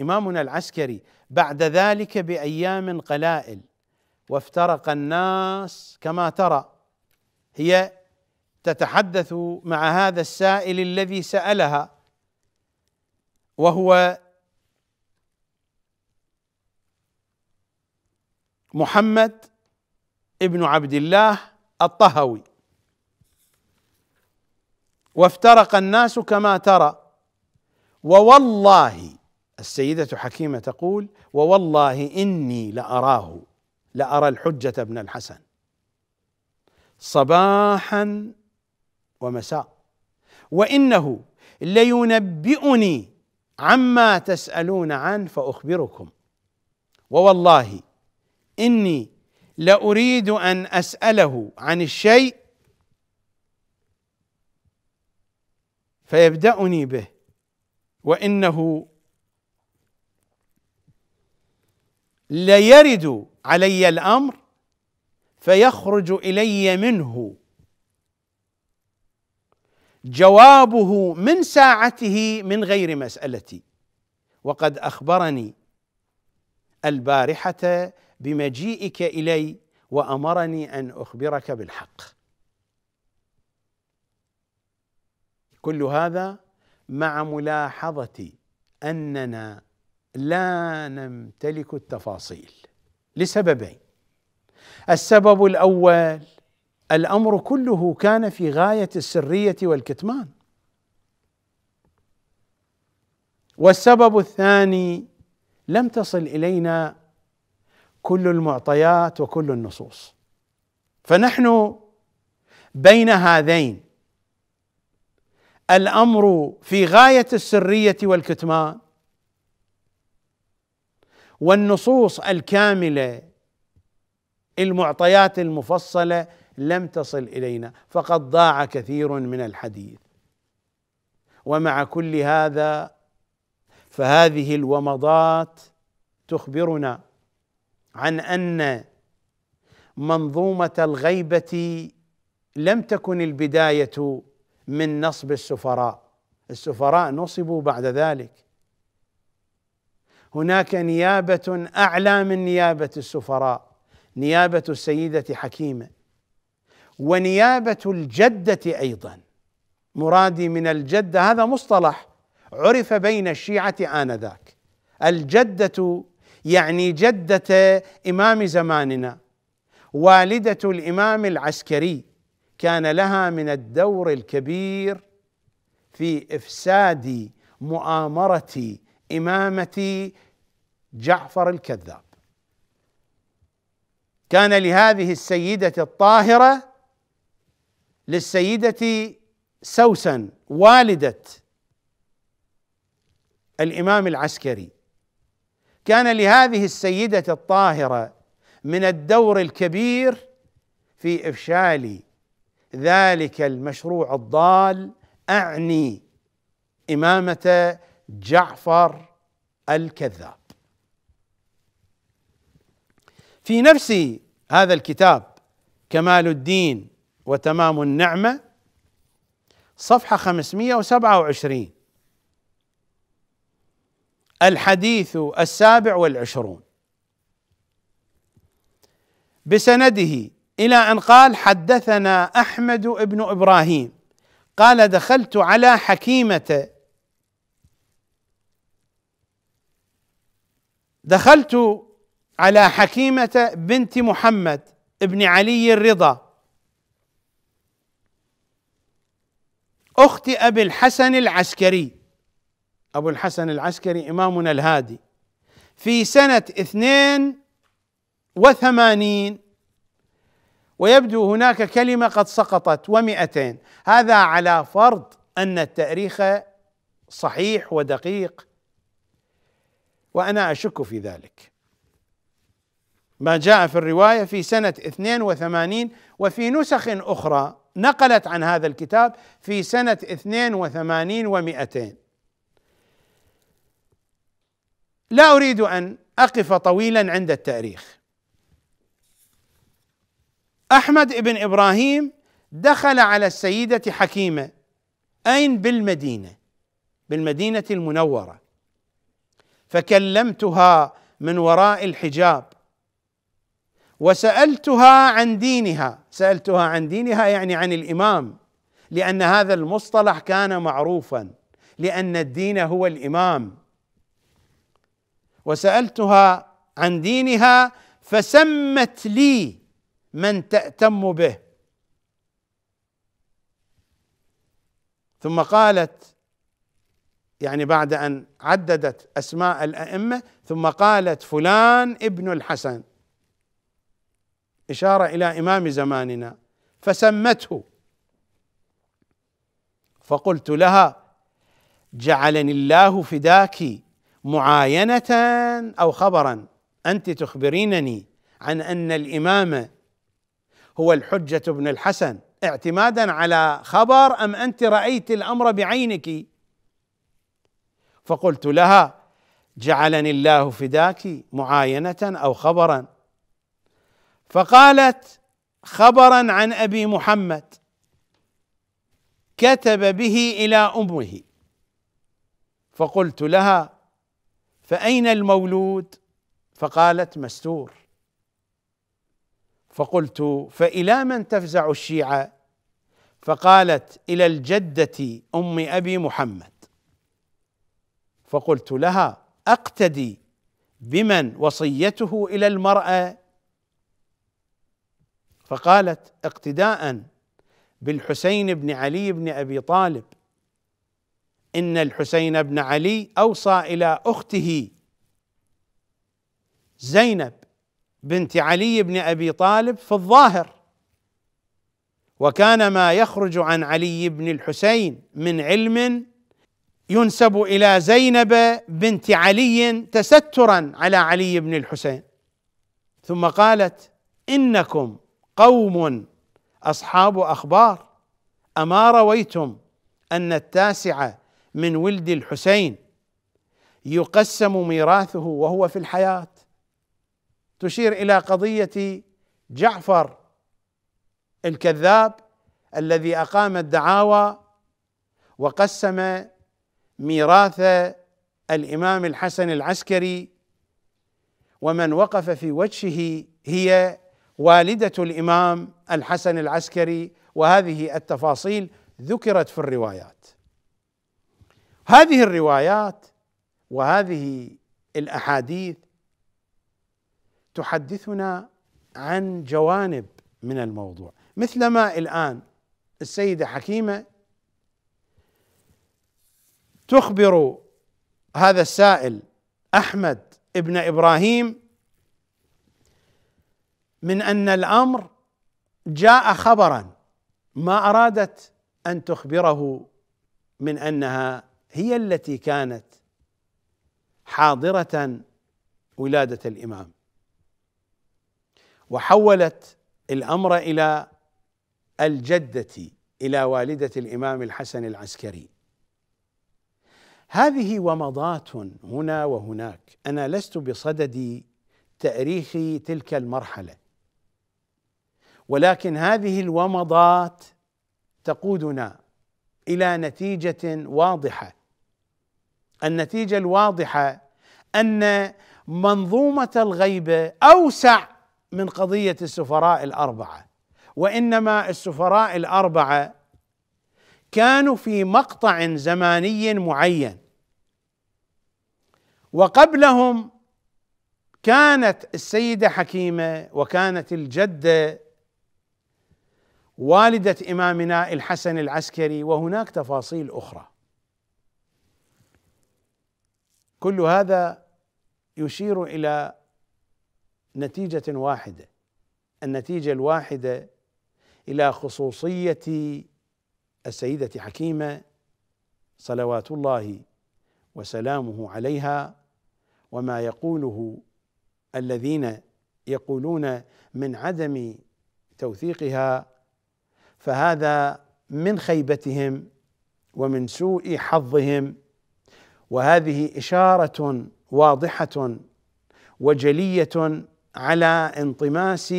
إمامنا العسكري بعد ذلك بأيام قلائل وافترق الناس كما ترى هي تتحدث مع هذا السائل الذي سألها وهو محمد ابن عبد الله الطهوي وافترق الناس كما ترى ووالله السيدة حكيمة تقول ووالله إني لأراه لأرى الحجة بن الحسن صباحا ومساء وإنه لينبئني عما تسألون عنه فأخبركم ووالله إني لأريد أن أسأله عن الشيء فيبدأني به وإنه ليرد علي الأمر فيخرج إلي منه جوابه من ساعته من غير مسألتي وقد أخبرني البارحة بمجيئك إلي وأمرني أن أخبرك بالحق كل هذا مع ملاحظه اننا لا نمتلك التفاصيل لسببين السبب الاول الامر كله كان في غايه السريه والكتمان والسبب الثاني لم تصل الينا كل المعطيات وكل النصوص فنحن بين هذين الامر في غايه السريه والكتمان والنصوص الكامله المعطيات المفصله لم تصل الينا فقد ضاع كثير من الحديث ومع كل هذا فهذه الومضات تخبرنا عن ان منظومه الغيبه لم تكن البدايه من نصب السفراء السفراء نصبوا بعد ذلك هناك نيابة أعلى من نيابة السفراء نيابة السيدة حكيمة ونيابة الجدة أيضا مرادي من الجدة هذا مصطلح عرف بين الشيعة آنذاك الجدة يعني جدة إمام زماننا والدة الإمام العسكري كان لها من الدور الكبير في افساد مؤامره امامه جعفر الكذاب كان لهذه السيده الطاهره للسيده سوسن والده الامام العسكري كان لهذه السيده الطاهره من الدور الكبير في افشال ذلك المشروع الضال اعني امامه جعفر الكذاب في نفس هذا الكتاب كمال الدين وتمام النعمه صفحه 527 الحديث السابع والعشرون بسنده الى ان قال حدثنا احمد بن ابراهيم قال دخلت على حكيمه دخلت على حكيمه بنت محمد بن علي الرضا اخت ابي الحسن العسكري ابو الحسن العسكري امامنا الهادي في سنه اثنين وثمانين ويبدو هناك كلمة قد سقطت ومئتين هذا على فرض أن التأريخ صحيح ودقيق وأنا أشك في ذلك ما جاء في الرواية في سنة 82 وفي نسخ أخرى نقلت عن هذا الكتاب في سنة 82 و200 لا أريد أن أقف طويلا عند التأريخ أحمد بن إبراهيم دخل على السيدة حكيمة أين بالمدينة بالمدينة المنورة فكلمتها من وراء الحجاب وسألتها عن دينها سألتها عن دينها يعني عن الإمام لأن هذا المصطلح كان معروفا لأن الدين هو الإمام وسألتها عن دينها فسمت لي من تأتم به ثم قالت يعني بعد ان عددت اسماء الائمه ثم قالت فلان ابن الحسن اشاره الى امام زماننا فسمته فقلت لها جعلني الله فداك معاينه او خبرا انت تخبرينني عن ان الامام هو الحجة بن الحسن اعتمادا على خبر أم أنت رأيت الأمر بعينك فقلت لها جعلني الله فداك معاينة أو خبرا فقالت خبرا عن أبي محمد كتب به إلى أمه فقلت لها فأين المولود فقالت مستور فقلت فإلى من تفزع الشيعة فقالت إلى الجدة أم أبي محمد فقلت لها أقتدي بمن وصيته إلى المرأة فقالت اقتداء بالحسين بن علي بن أبي طالب إن الحسين بن علي أوصى إلى أخته زينب بنت علي بن ابي طالب في الظاهر وكان ما يخرج عن علي بن الحسين من علم ينسب الى زينب بنت علي تسترا على علي بن الحسين ثم قالت انكم قوم اصحاب اخبار اما رويتم ان التاسعه من ولد الحسين يقسم ميراثه وهو في الحياه تشير الى قضيه جعفر الكذاب الذي اقام الدعاوى وقسم ميراث الامام الحسن العسكري ومن وقف في وجهه هي والده الامام الحسن العسكري وهذه التفاصيل ذكرت في الروايات هذه الروايات وهذه الاحاديث تحدثنا عن جوانب من الموضوع مثلما الان السيده حكيمه تخبر هذا السائل احمد ابن ابراهيم من ان الامر جاء خبرا ما ارادت ان تخبره من انها هي التي كانت حاضره ولاده الامام وحولت الامر الى الجده الى والده الامام الحسن العسكري هذه ومضات هنا وهناك انا لست بصدد تاريخ تلك المرحله ولكن هذه الومضات تقودنا الى نتيجه واضحه النتيجه الواضحه ان منظومه الغيبه اوسع من قضيه السفراء الاربعه وانما السفراء الاربعه كانوا في مقطع زماني معين وقبلهم كانت السيده حكيمه وكانت الجده والده امامنا الحسن العسكري وهناك تفاصيل اخرى كل هذا يشير الى نتيجة واحدة النتيجة الواحدة إلى خصوصية السيدة حكيمة صلوات الله وسلامه عليها وما يقوله الذين يقولون من عدم توثيقها فهذا من خيبتهم ومن سوء حظهم وهذه اشاره واضحه وجليه على انطماس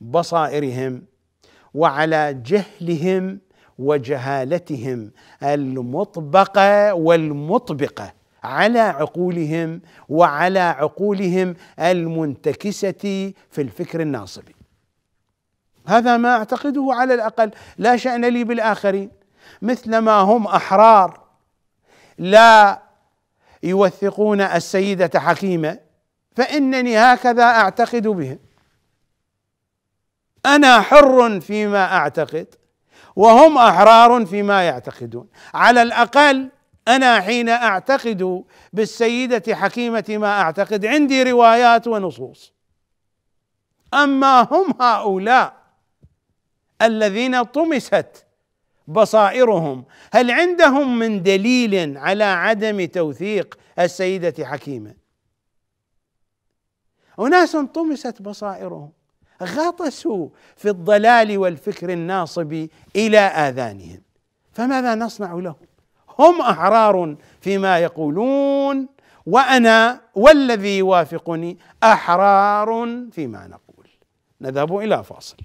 بصائرهم وعلى جهلهم وجهالتهم المطبقه والمطبقه على عقولهم وعلى عقولهم المنتكسه في الفكر الناصبي هذا ما اعتقده على الاقل لا شان لي بالاخرين مثلما هم احرار لا يوثقون السيده حكيمه فانني هكذا اعتقد بهم انا حر فيما اعتقد وهم احرار فيما يعتقدون على الاقل انا حين اعتقد بالسيده حكيمه ما اعتقد عندي روايات ونصوص اما هم هؤلاء الذين طمست بصائرهم هل عندهم من دليل على عدم توثيق السيده حكيمه أناس طمست بصائرهم غطسوا في الضلال والفكر الناصب إلى آذانهم فماذا نصنع لهم هم أحرار فيما يقولون وأنا والذي يوافقني أحرار فيما نقول نذهب إلى فاصل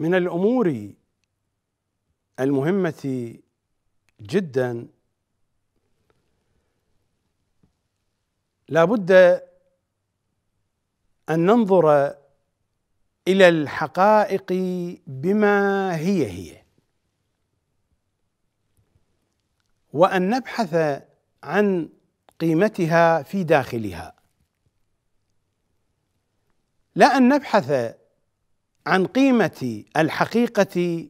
من الامور المهمه جدا لا بد ان ننظر الى الحقائق بما هي هي وان نبحث عن قيمتها في داخلها لا ان نبحث عن قيمة الحقيقة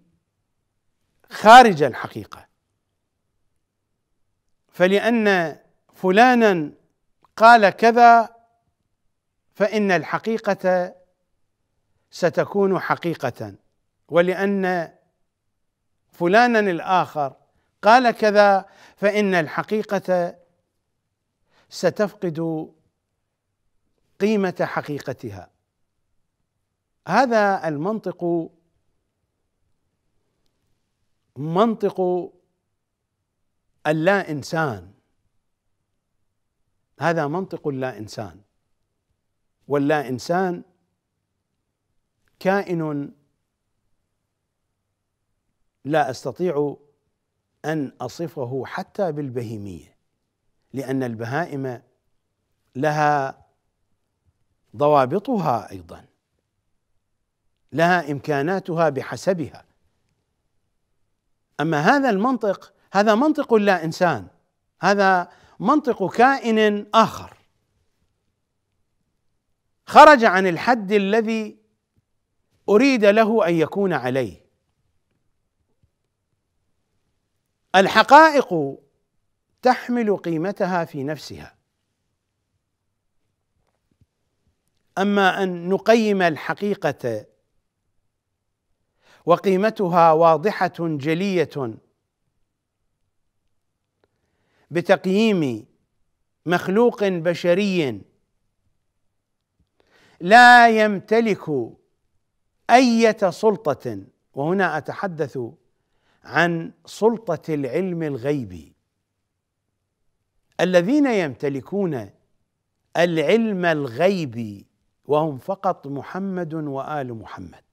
خارج الحقيقة فلأن فلانا قال كذا فإن الحقيقة ستكون حقيقة ولأن فلانا الآخر قال كذا فإن الحقيقة ستفقد قيمة حقيقتها هذا المنطق منطق اللا انسان هذا منطق اللا انسان واللا انسان كائن لا استطيع ان اصفه حتى بالبهيميه لان البهائم لها ضوابطها ايضا لها امكاناتها بحسبها اما هذا المنطق هذا منطق لا انسان هذا منطق كائن اخر خرج عن الحد الذي اريد له ان يكون عليه الحقائق تحمل قيمتها في نفسها اما ان نقيم الحقيقه وقيمتها واضحه جليه بتقييم مخلوق بشري لا يمتلك ايه سلطه وهنا اتحدث عن سلطه العلم الغيبي الذين يمتلكون العلم الغيبي وهم فقط محمد وال محمد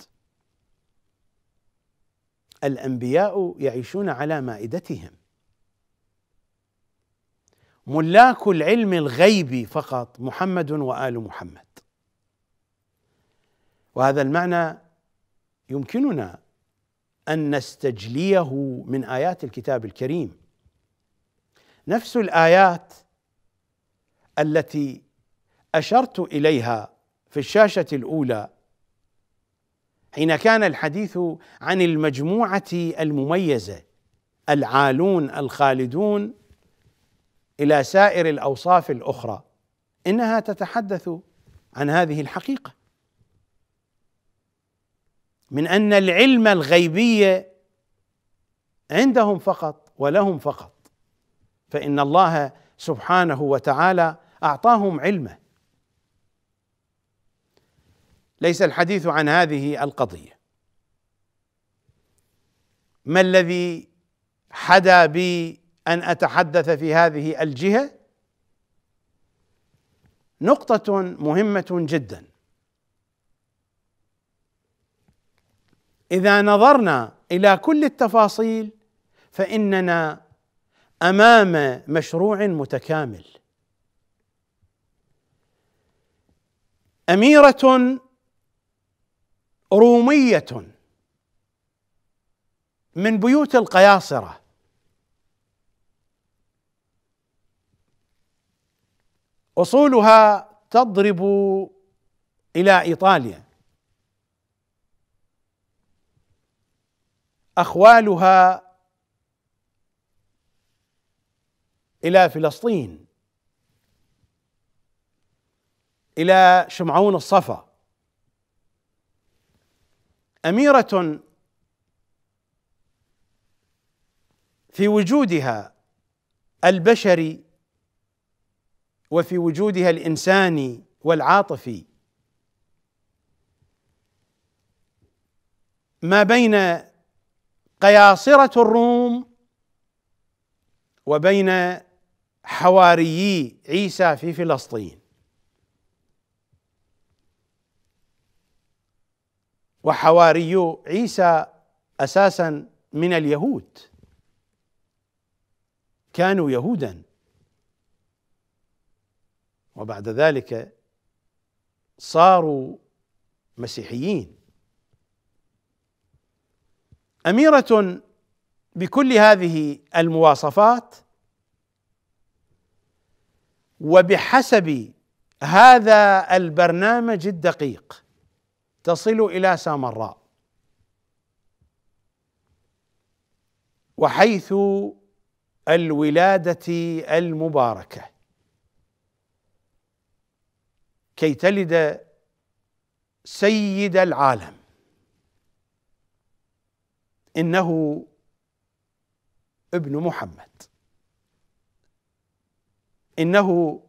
الانبياء يعيشون على مائدتهم ملاك العلم الغيبي فقط محمد وال محمد وهذا المعنى يمكننا ان نستجليه من ايات الكتاب الكريم نفس الايات التي اشرت اليها في الشاشه الاولى حين كان الحديث عن المجموعه المميزه العالون الخالدون الى سائر الاوصاف الاخرى انها تتحدث عن هذه الحقيقه من ان العلم الغيبي عندهم فقط ولهم فقط فان الله سبحانه وتعالى اعطاهم علمه ليس الحديث عن هذه القضيه ما الذي حدا بي ان اتحدث في هذه الجهه نقطه مهمه جدا اذا نظرنا الى كل التفاصيل فاننا امام مشروع متكامل اميره رومية من بيوت القياصرة أصولها تضرب إلى إيطاليا أخوالها إلى فلسطين إلى شمعون الصفا اميره في وجودها البشري وفي وجودها الانساني والعاطفي ما بين قياصره الروم وبين حواريي عيسى في فلسطين وحواري عيسى اساسا من اليهود كانوا يهودا وبعد ذلك صاروا مسيحيين اميره بكل هذه المواصفات وبحسب هذا البرنامج الدقيق تصل الى سامراء وحيث الولاده المباركه كي تلد سيد العالم انه ابن محمد انه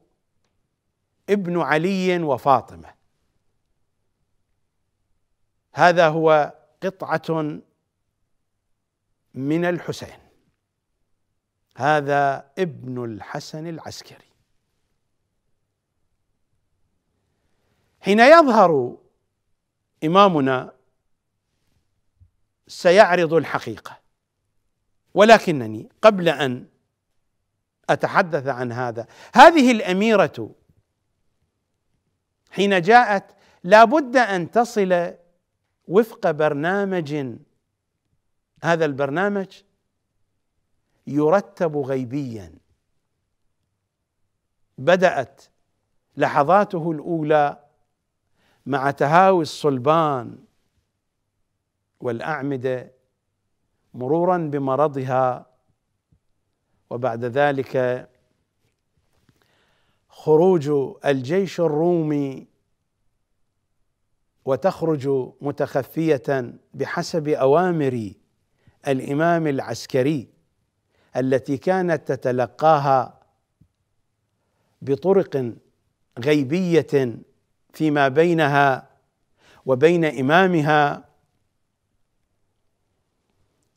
ابن علي وفاطمه هذا هو قطعة من الحسين هذا ابن الحسن العسكري حين يظهر إمامنا سيعرض الحقيقة ولكنني قبل أن أتحدث عن هذا هذه الأميرة حين جاءت لابد أن تصل وفق برنامج هذا البرنامج يرتب غيبيا بدأت لحظاته الأولى مع تهاوي الصلبان والأعمدة مرورا بمرضها وبعد ذلك خروج الجيش الرومي وتخرج متخفيه بحسب اوامر الامام العسكري التي كانت تتلقاها بطرق غيبيه فيما بينها وبين امامها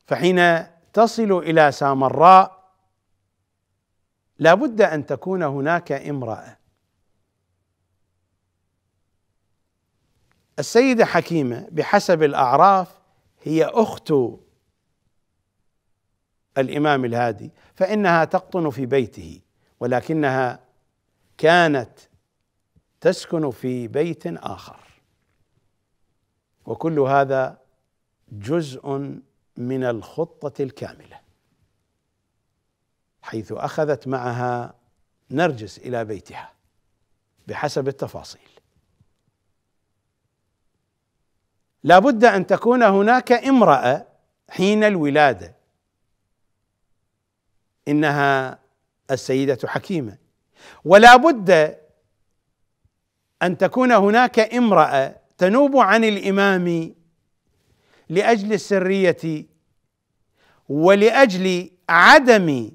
فحين تصل الى سامراء لا بد ان تكون هناك امراه السيدة حكيمة بحسب الأعراف هي أخت الإمام الهادي فإنها تقطن في بيته ولكنها كانت تسكن في بيت آخر وكل هذا جزء من الخطة الكاملة حيث أخذت معها نرجس إلى بيتها بحسب التفاصيل لابد ان تكون هناك امراه حين الولاده انها السيده حكيمه ولا بد ان تكون هناك امراه تنوب عن الامام لاجل السريه ولاجل عدم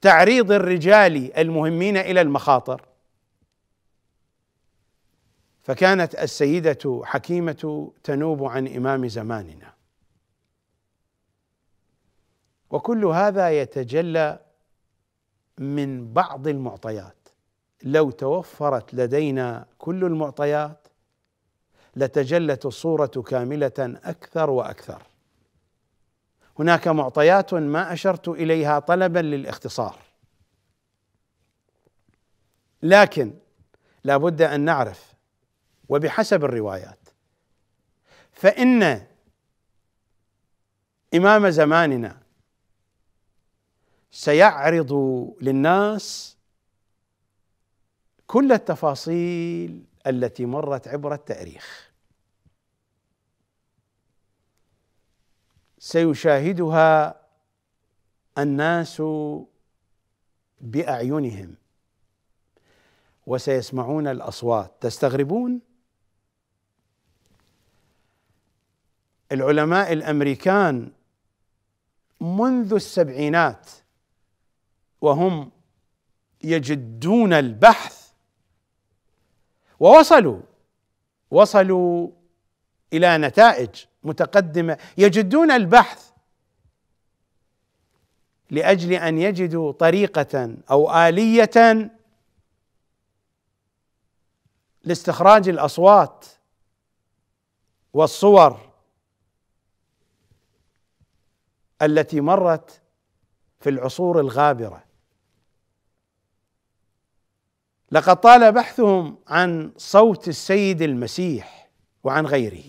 تعريض الرجال المهمين الى المخاطر فكانت السيدة حكيمة تنوب عن إمام زماننا وكل هذا يتجلى من بعض المعطيات لو توفرت لدينا كل المعطيات لتجلت الصورة كاملة أكثر وأكثر هناك معطيات ما أشرت إليها طلبا للاختصار لكن لابد أن نعرف وبحسب الروايات فإن إمام زماننا سيعرض للناس كل التفاصيل التي مرت عبر التاريخ سيشاهدها الناس باعينهم وسيسمعون الاصوات تستغربون العلماء الامريكان منذ السبعينات وهم يجدون البحث ووصلوا وصلوا الى نتائج متقدمه يجدون البحث لاجل ان يجدوا طريقه او اليه لاستخراج الاصوات والصور التي مرت في العصور الغابره لقد طال بحثهم عن صوت السيد المسيح وعن غيره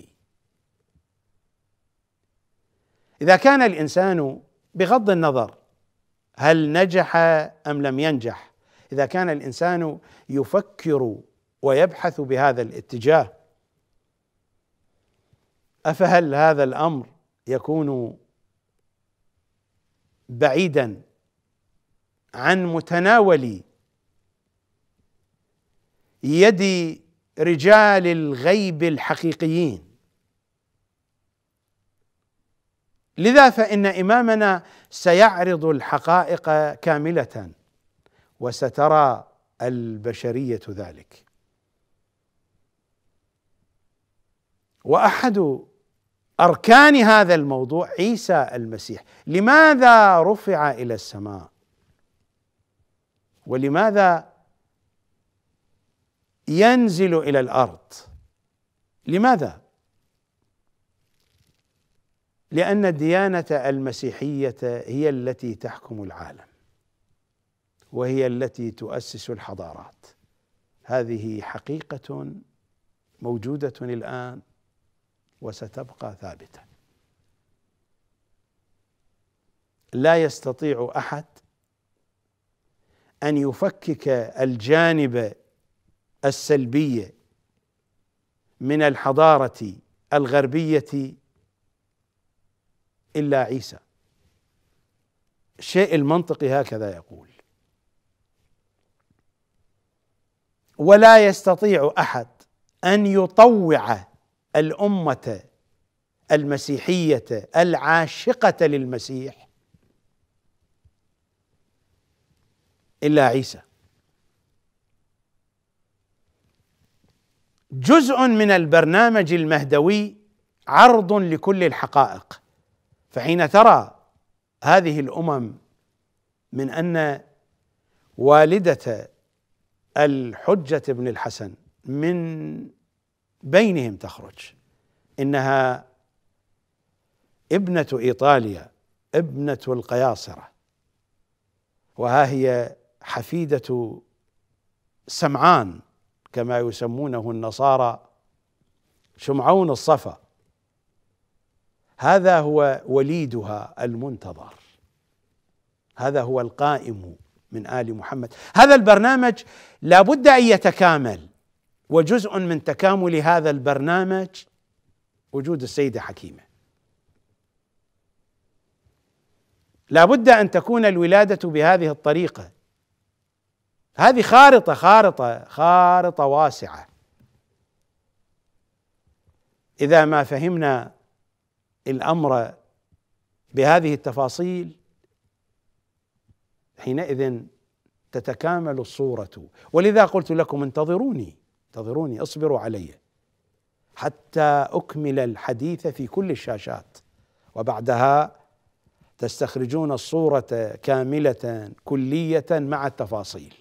اذا كان الانسان بغض النظر هل نجح ام لم ينجح اذا كان الانسان يفكر ويبحث بهذا الاتجاه افهل هذا الامر يكون بعيدا عن متناول يد رجال الغيب الحقيقيين لذا فان امامنا سيعرض الحقائق كامله وسترى البشريه ذلك واحد اركان هذا الموضوع عيسى المسيح لماذا رفع الى السماء ولماذا ينزل الى الارض لماذا لان الديانه المسيحيه هي التي تحكم العالم وهي التي تؤسس الحضارات هذه حقيقه موجوده الان وستبقى ثابته لا يستطيع احد ان يفكك الجانب السلبي من الحضاره الغربيه الا عيسى الشيء المنطقي هكذا يقول ولا يستطيع احد ان يطوع الامه المسيحيه العاشقه للمسيح الا عيسى جزء من البرنامج المهدوي عرض لكل الحقائق فحين ترى هذه الامم من ان والده الحجه بن الحسن من بينهم تخرج انها ابنه ايطاليا ابنه القياصره وها هي حفيده سمعان كما يسمونه النصارى شمعون الصفا هذا هو وليدها المنتظر هذا هو القائم من ال محمد هذا البرنامج لابد ان يتكامل وجزء من تكامل هذا البرنامج وجود السيده حكيمه لابد ان تكون الولاده بهذه الطريقه هذه خارطه خارطه خارطه واسعه اذا ما فهمنا الامر بهذه التفاصيل حينئذ تتكامل الصوره ولذا قلت لكم انتظروني انتظروني اصبروا علي حتى اكمل الحديث في كل الشاشات وبعدها تستخرجون الصوره كامله كليه مع التفاصيل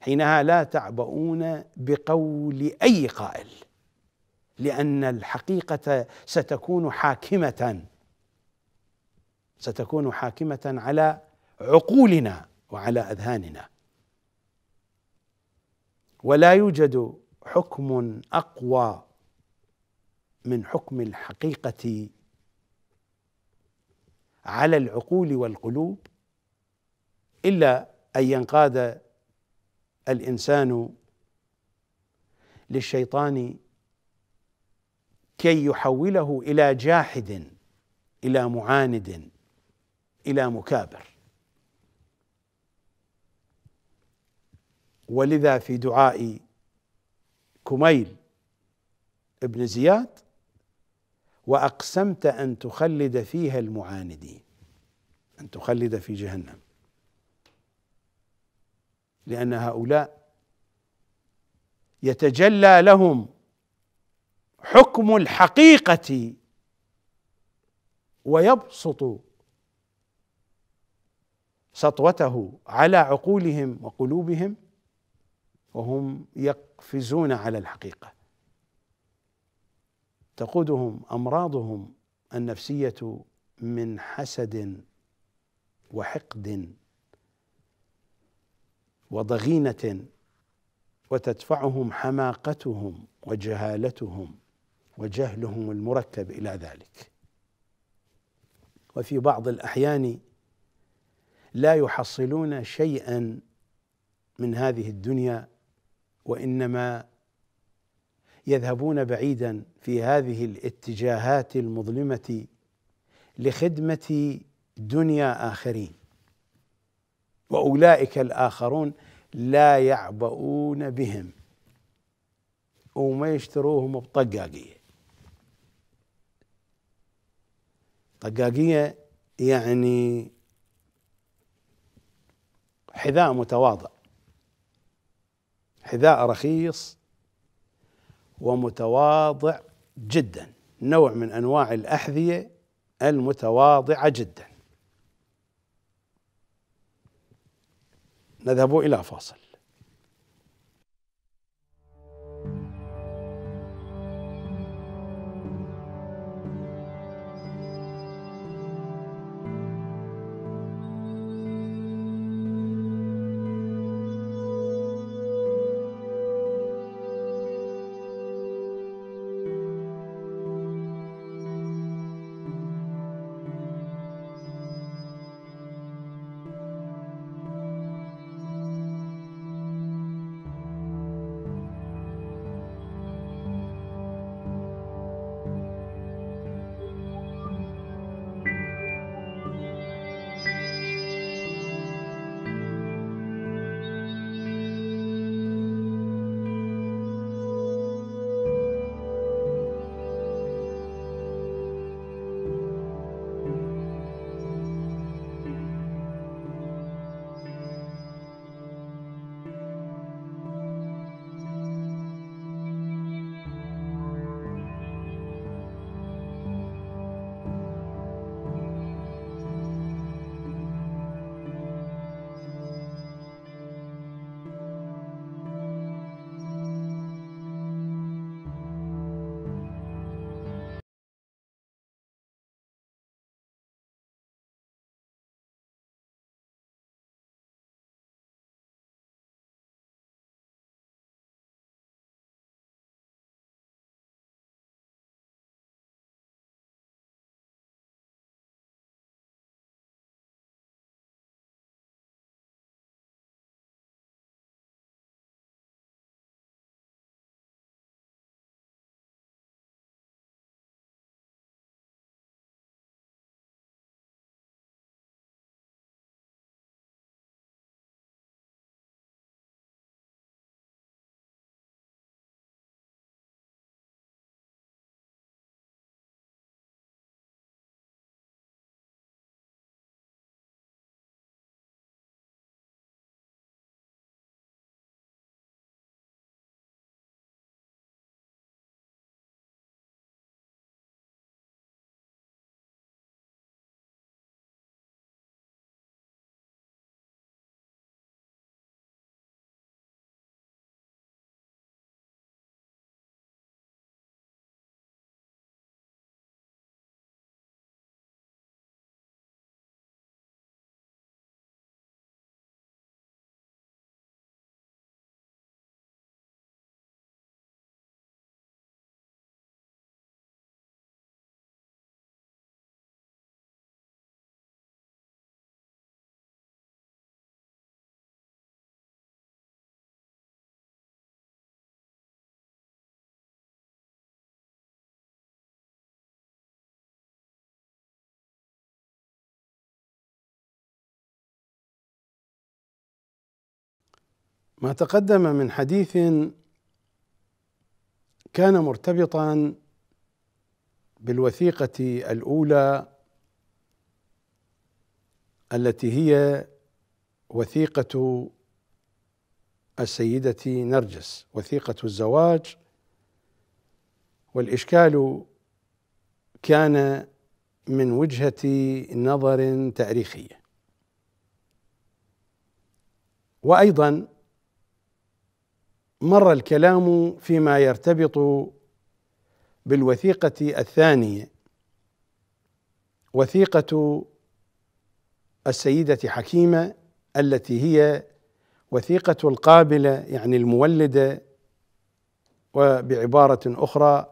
حينها لا تعبؤون بقول اي قائل لان الحقيقه ستكون حاكمه ستكون حاكمه على عقولنا وعلى اذهاننا ولا يوجد حكم اقوى من حكم الحقيقه على العقول والقلوب الا ان ينقاد الانسان للشيطان كي يحوله الى جاحد الى معاند الى مكابر ولذا في دعاء كميل ابن زياد واقسمت ان تخلد فيها المعاندين ان تخلد في جهنم لان هؤلاء يتجلى لهم حكم الحقيقه ويبسط سطوته على عقولهم وقلوبهم وهم يقفزون على الحقيقه تقودهم امراضهم النفسيه من حسد وحقد وضغينه وتدفعهم حماقتهم وجهالتهم وجهلهم المركب الى ذلك وفي بعض الاحيان لا يحصلون شيئا من هذه الدنيا وانما يذهبون بعيدا في هذه الاتجاهات المظلمه لخدمه دنيا اخرين واولئك الاخرون لا يعبؤون بهم وما يشتروهم بطقاقيه طقاقيه يعني حذاء متواضع حذاء رخيص ومتواضع جدا نوع من انواع الاحذيه المتواضعه جدا نذهب الى فاصل ما تقدم من حديث كان مرتبطا بالوثيقه الاولى التي هي وثيقه السيده نرجس وثيقه الزواج والاشكال كان من وجهه نظر تاريخيه وايضا مر الكلام فيما يرتبط بالوثيقة الثانية وثيقة السيدة حكيمة التي هي وثيقة القابلة يعني المولدة وبعبارة أخرى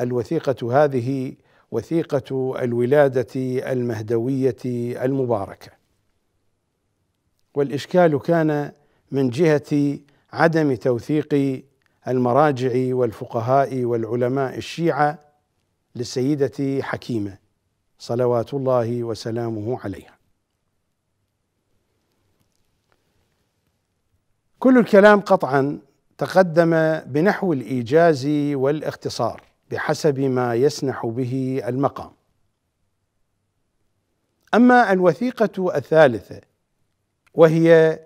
الوثيقة هذه وثيقة الولادة المهدوية المباركة والإشكال كان من جهة عدم توثيق المراجع والفقهاء والعلماء الشيعه للسيده حكيمه صلوات الله وسلامه عليها. كل الكلام قطعا تقدم بنحو الايجاز والاختصار بحسب ما يسنح به المقام. اما الوثيقه الثالثه وهي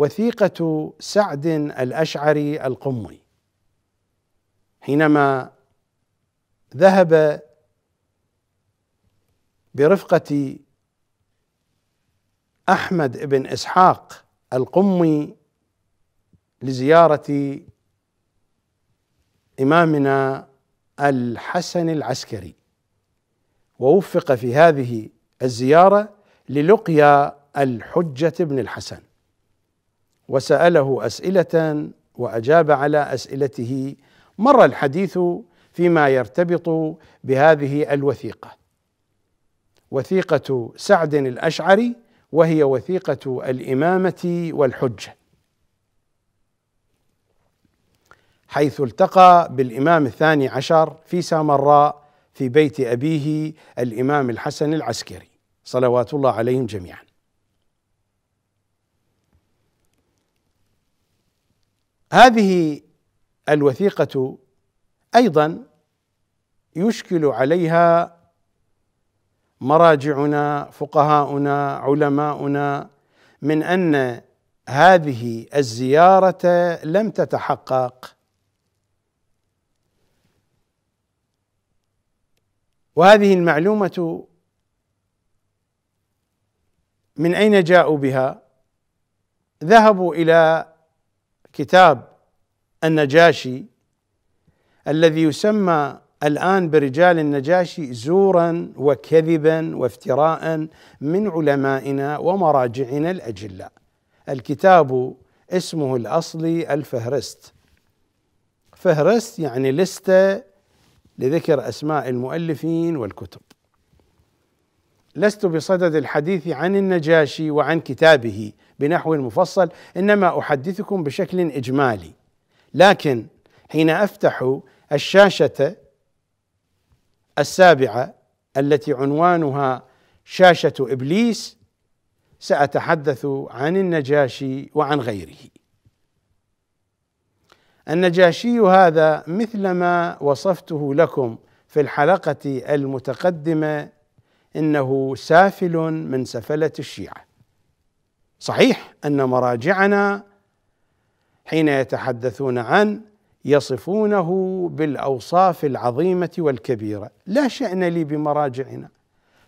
وثيقة سعد الأشعري القمي حينما ذهب برفقة أحمد بن إسحاق القمي لزيارة إمامنا الحسن العسكري ووفق في هذه الزيارة للقيا الحجة بن الحسن وسأله أسئلة وأجاب على أسئلته مر الحديث فيما يرتبط بهذه الوثيقة وثيقة سعد الأشعري وهي وثيقة الإمامة والحجة حيث التقى بالإمام الثاني عشر في سامراء في بيت أبيه الإمام الحسن العسكري صلوات الله عليهم جميعاً هذه الوثيقة أيضا يشكل عليها مراجعنا فقهاؤنا علماؤنا من أن هذه الزيارة لم تتحقق وهذه المعلومة من أين جاءوا بها؟ ذهبوا إلى كتاب النجاشي الذي يسمى الان برجال النجاشي زورا وكذبا وافتراء من علمائنا ومراجعنا الاجلاء الكتاب اسمه الاصلي الفهرست فهرست يعني لسته لذكر اسماء المؤلفين والكتب لست بصدد الحديث عن النجاشي وعن كتابه بنحو مفصل انما احدثكم بشكل اجمالي لكن حين افتح الشاشه السابعه التي عنوانها شاشه ابليس ساتحدث عن النجاشي وعن غيره النجاشي هذا مثلما وصفته لكم في الحلقه المتقدمه انه سافل من سفله الشيعه صحيح ان مراجعنا حين يتحدثون عن يصفونه بالاوصاف العظيمه والكبيره لا شان لي بمراجعنا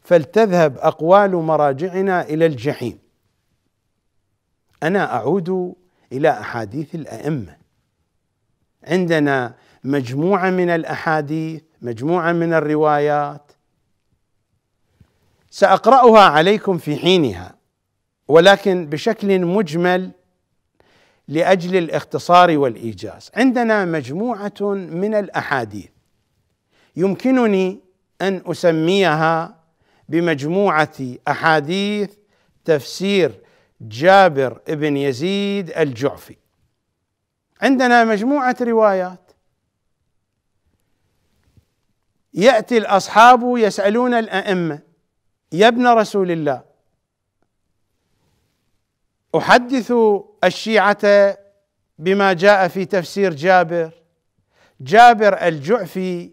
فلتذهب اقوال مراجعنا الى الجحيم انا اعود الى احاديث الائمه عندنا مجموعه من الاحاديث مجموعه من الروايات ساقراها عليكم في حينها ولكن بشكل مجمل لاجل الاختصار والايجاز عندنا مجموعه من الاحاديث يمكنني ان اسميها بمجموعه احاديث تفسير جابر بن يزيد الجعفي عندنا مجموعه روايات ياتي الاصحاب يسالون الائمه يا ابن رسول الله احدث الشيعه بما جاء في تفسير جابر جابر الجعفي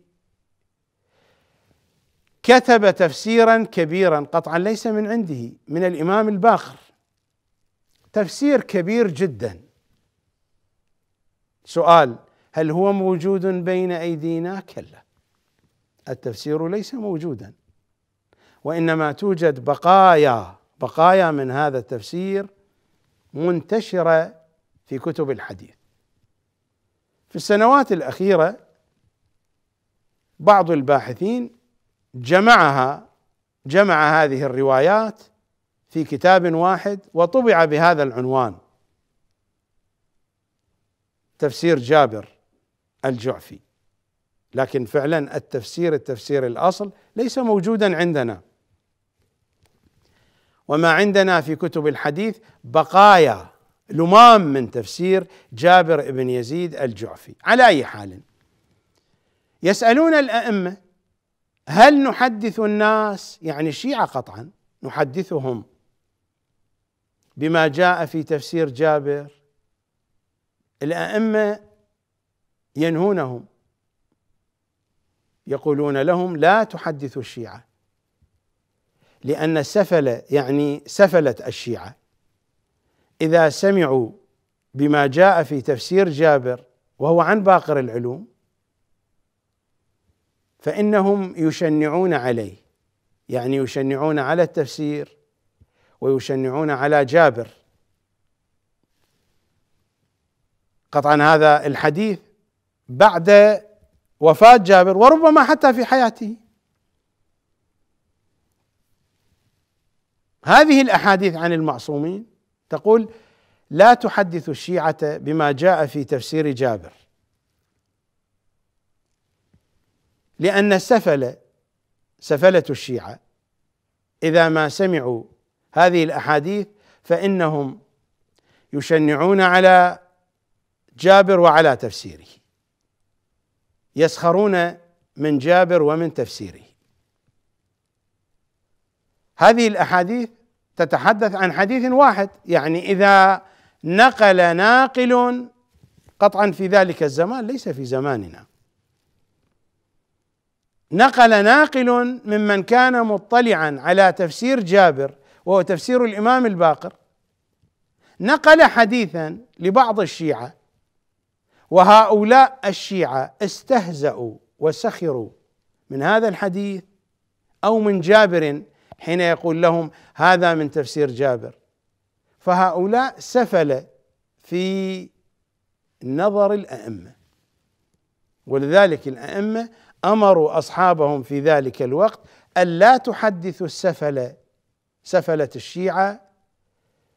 كتب تفسيرا كبيرا قطعا ليس من عنده من الامام الباخر تفسير كبير جدا سؤال هل هو موجود بين ايدينا كلا التفسير ليس موجودا وانما توجد بقايا بقايا من هذا التفسير منتشره في كتب الحديث في السنوات الاخيره بعض الباحثين جمعها جمع هذه الروايات في كتاب واحد وطبع بهذا العنوان تفسير جابر الجعفي لكن فعلا التفسير التفسير الاصل ليس موجودا عندنا وما عندنا في كتب الحديث بقايا لمام من تفسير جابر بن يزيد الجعفي على اي حال يسالون الائمه هل نحدث الناس يعني الشيعه قطعا نحدثهم بما جاء في تفسير جابر الائمه ينهونهم يقولون لهم لا تحدثوا الشيعه لأن سفل يعني سفلة الشيعة إذا سمعوا بما جاء في تفسير جابر وهو عن باقر العلوم فإنهم يشنعون عليه يعني يشنعون على التفسير ويشنعون على جابر قطعا هذا الحديث بعد وفاة جابر وربما حتى في حياته هذه الاحاديث عن المعصومين تقول لا تحدث الشيعه بما جاء في تفسير جابر لان السفله سفله الشيعه اذا ما سمعوا هذه الاحاديث فانهم يشنعون على جابر وعلى تفسيره يسخرون من جابر ومن تفسيره هذه الاحاديث تتحدث عن حديث واحد يعني اذا نقل ناقل قطعا في ذلك الزمان ليس في زماننا نقل ناقل ممن كان مطلعا على تفسير جابر وهو تفسير الامام الباقر نقل حديثا لبعض الشيعه وهؤلاء الشيعه استهزأوا وسخروا من هذا الحديث او من جابر حين يقول لهم هذا من تفسير جابر فهؤلاء سفل في نظر الائمه ولذلك الائمه امروا اصحابهم في ذلك الوقت الا تحدثوا السفله سفله الشيعه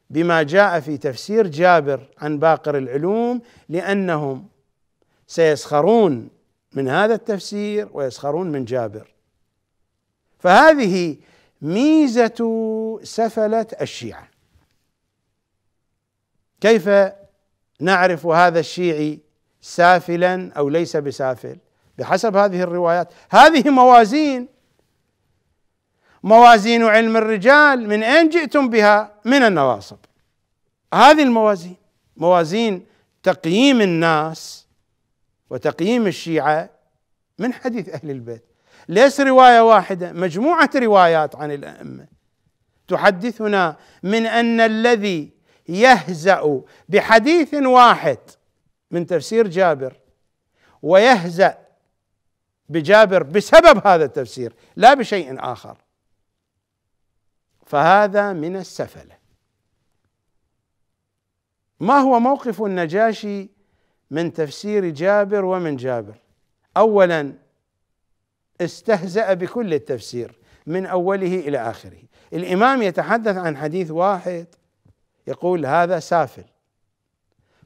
بما جاء في تفسير جابر عن باقر العلوم لانهم سيسخرون من هذا التفسير ويسخرون من جابر فهذه ميزة سفلة الشيعة كيف نعرف هذا الشيعي سافلا أو ليس بسافل بحسب هذه الروايات هذه موازين موازين علم الرجال من أين جئتم بها من النواصب هذه الموازين موازين تقييم الناس وتقييم الشيعة من حديث أهل البيت ليس روايه واحده مجموعه روايات عن الائمه تحدثنا من ان الذي يهزا بحديث واحد من تفسير جابر ويهزا بجابر بسبب هذا التفسير لا بشيء اخر فهذا من السفله ما هو موقف النجاشي من تفسير جابر ومن جابر اولا استهزأ بكل التفسير من أوله إلى آخره الإمام يتحدث عن حديث واحد يقول هذا سافل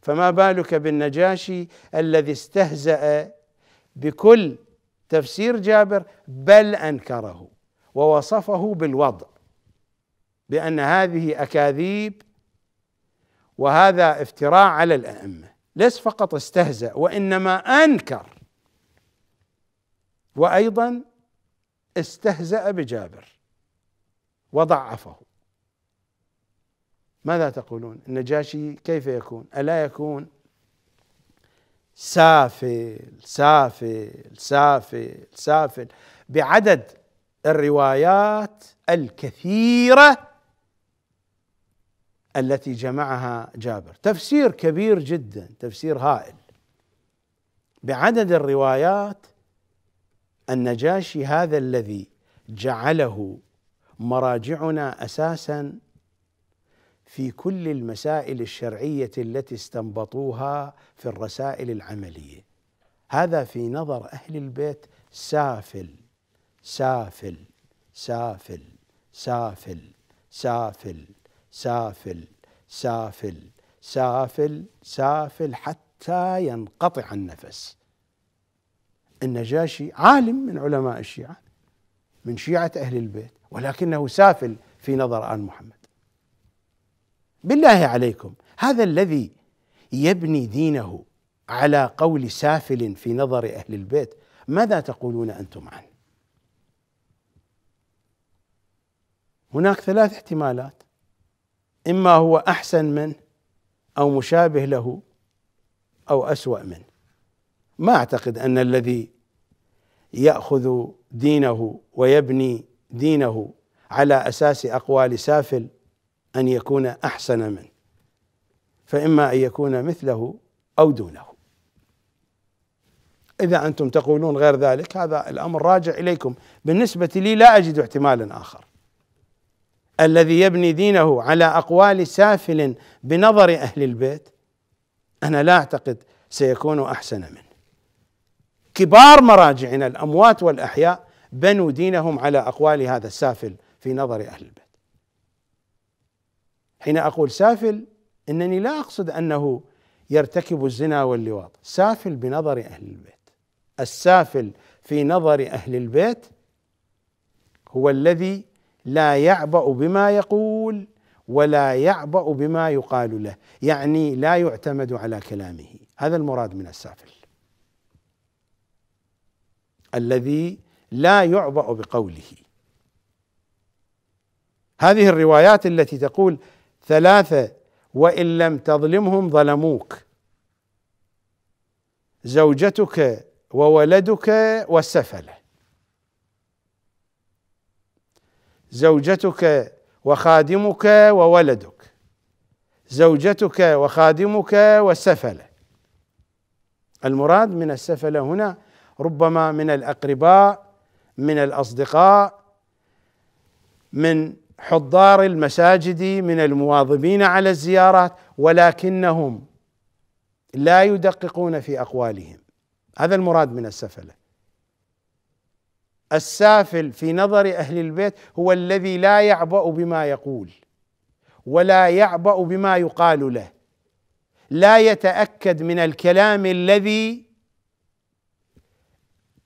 فما بالك بالنجاشي الذي استهزأ بكل تفسير جابر بل أنكره ووصفه بالوضع بأن هذه أكاذيب وهذا افتراء على الأئمة ليس فقط استهزأ وإنما أنكر وايضا استهزأ بجابر وضعفه ماذا تقولون النجاشي كيف يكون ألا يكون سافل سافل سافل سافل بعدد الروايات الكثيرة التي جمعها جابر تفسير كبير جدا تفسير هائل بعدد الروايات النجاشي هذا الذي جعله مراجعنا اساسا في كل المسائل الشرعيه التي استنبطوها في الرسائل العمليه هذا في نظر اهل البيت سافل سافل سافل سافل سافل سافل سافل سافل سافل حتى ينقطع النفس النجاشي عالم من علماء الشيعة من شيعة أهل البيت ولكنه سافل في نظر آل محمد بالله عليكم هذا الذي يبني دينه على قول سافل في نظر أهل البيت ماذا تقولون أنتم عنه هناك ثلاث احتمالات إما هو أحسن منه أو مشابه له أو أسوأ منه ما اعتقد ان الذي ياخذ دينه ويبني دينه على اساس اقوال سافل ان يكون احسن منه فاما ان يكون مثله او دونه اذا انتم تقولون غير ذلك هذا الامر راجع اليكم بالنسبه لي لا اجد احتمالا اخر الذي يبني دينه على اقوال سافل بنظر اهل البيت انا لا اعتقد سيكون احسن منه كبار مراجعنا الأموات والأحياء بنوا دينهم على أقوال هذا السافل في نظر أهل البيت حين أقول سافل إنني لا أقصد أنه يرتكب الزنا واللواط سافل بنظر أهل البيت السافل في نظر أهل البيت هو الذي لا يعبأ بما يقول ولا يعبأ بما يقال له يعني لا يعتمد على كلامه هذا المراد من السافل الذي لا يعبأ بقوله هذه الروايات التي تقول ثلاثة وإن لم تظلمهم ظلموك زوجتك وولدك والسفلة زوجتك وخادمك وولدك زوجتك وخادمك والسفلة المراد من السفلة هنا ربما من الاقرباء من الاصدقاء من حضار المساجد من المواظبين على الزيارات ولكنهم لا يدققون في اقوالهم هذا المراد من السفله السافل في نظر اهل البيت هو الذي لا يعبأ بما يقول ولا يعبأ بما يقال له لا يتأكد من الكلام الذي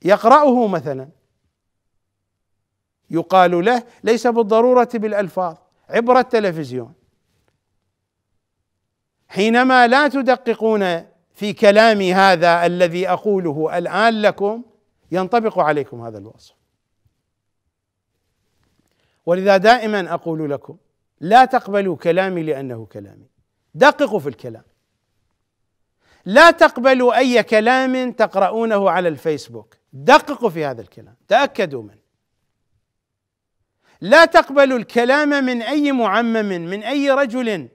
يقرأه مثلا يقال له ليس بالضرورة بالألفاظ عبر التلفزيون حينما لا تدققون في كلامي هذا الذي أقوله الآن لكم ينطبق عليكم هذا الوصف ولذا دائما أقول لكم لا تقبلوا كلامي لأنه كلامي دققوا في الكلام لا تقبلوا اي كلام تقرؤونه على الفيسبوك دققوا في هذا الكلام تاكدوا منه لا تقبلوا الكلام من اي معمم من اي رجل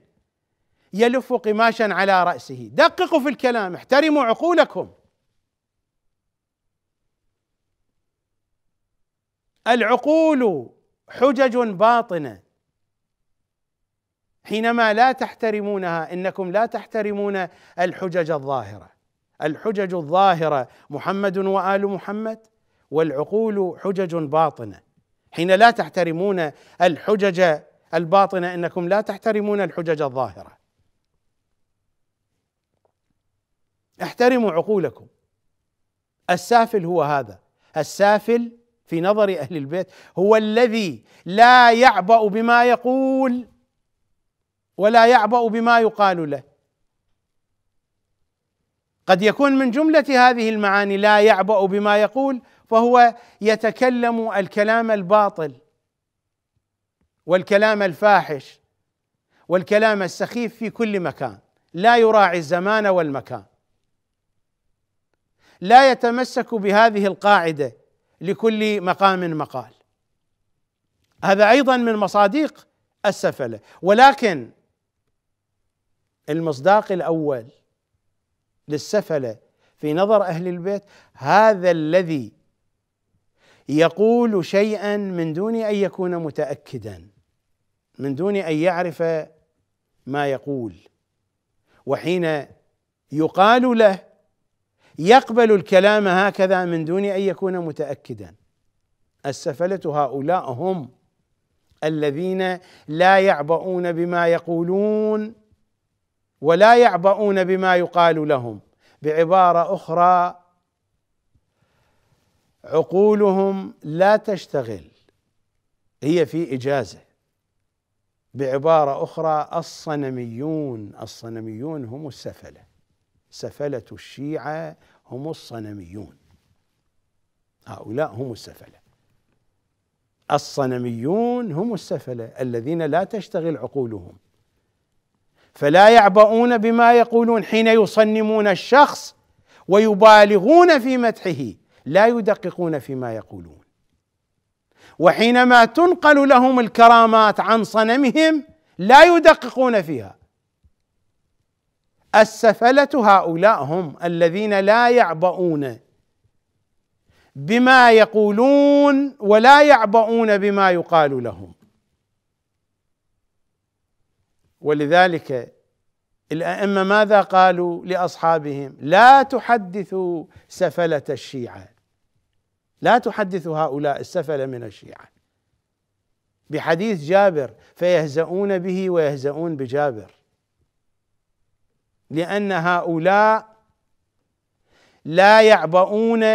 يلف قماشا على راسه دققوا في الكلام احترموا عقولكم العقول حجج باطنه حينما لا تحترمونها انكم لا تحترمون الحجج الظاهره الحجج الظاهره محمد وال محمد والعقول حجج باطنه حين لا تحترمون الحجج الباطنه انكم لا تحترمون الحجج الظاهره احترموا عقولكم السافل هو هذا السافل في نظر اهل البيت هو الذي لا يعبأ بما يقول ولا يعبأ بما يقال له قد يكون من جملة هذه المعاني لا يعبأ بما يقول فهو يتكلم الكلام الباطل والكلام الفاحش والكلام السخيف في كل مكان لا يراعي الزمان والمكان لا يتمسك بهذه القاعده لكل مقام مقال هذا ايضا من مصادق السفله ولكن المصداق الاول للسفله في نظر اهل البيت هذا الذي يقول شيئا من دون ان يكون متاكدا من دون ان يعرف ما يقول وحين يقال له يقبل الكلام هكذا من دون ان يكون متاكدا السفله هؤلاء هم الذين لا يعبؤون بما يقولون ولا يعبؤون بما يقال لهم بعباره اخرى عقولهم لا تشتغل هي في اجازه بعباره اخرى الصنميون الصنميون هم السفله سفله الشيعه هم الصنميون هؤلاء هم السفله الصنميون هم السفله الذين لا تشتغل عقولهم فلا يعبؤون بما يقولون حين يصنمون الشخص ويبالغون في مدحه لا يدققون فيما يقولون وحينما تنقل لهم الكرامات عن صنمهم لا يدققون فيها السفله هؤلاء هم الذين لا يعبؤون بما يقولون ولا يعبؤون بما يقال لهم ولذلك الائمه ماذا قالوا لاصحابهم؟ لا تحدثوا سفله الشيعه لا تحدثوا هؤلاء السفله من الشيعه بحديث جابر فيهزؤون به ويهزؤون بجابر لان هؤلاء لا يعبؤون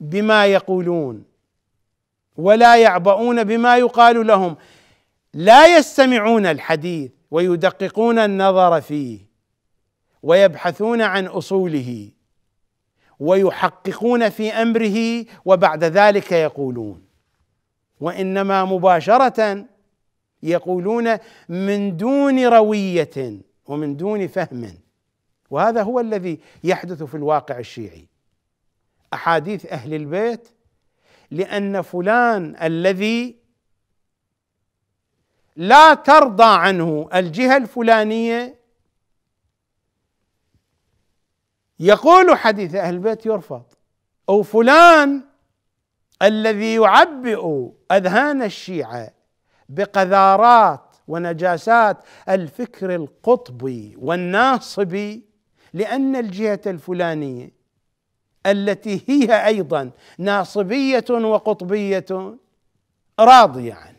بما يقولون ولا يعبؤون بما يقال لهم لا يستمعون الحديث ويدققون النظر فيه ويبحثون عن اصوله ويحققون في امره وبعد ذلك يقولون وانما مباشره يقولون من دون رويه ومن دون فهم وهذا هو الذي يحدث في الواقع الشيعي احاديث اهل البيت لان فلان الذي لا ترضى عنه الجهه الفلانيه يقول حديث اهل البيت يرفض او فلان الذي يعبئ اذهان الشيعه بقذارات ونجاسات الفكر القطبي والناصبي لان الجهه الفلانيه التي هي ايضا ناصبيه وقطبيه راضيه عنه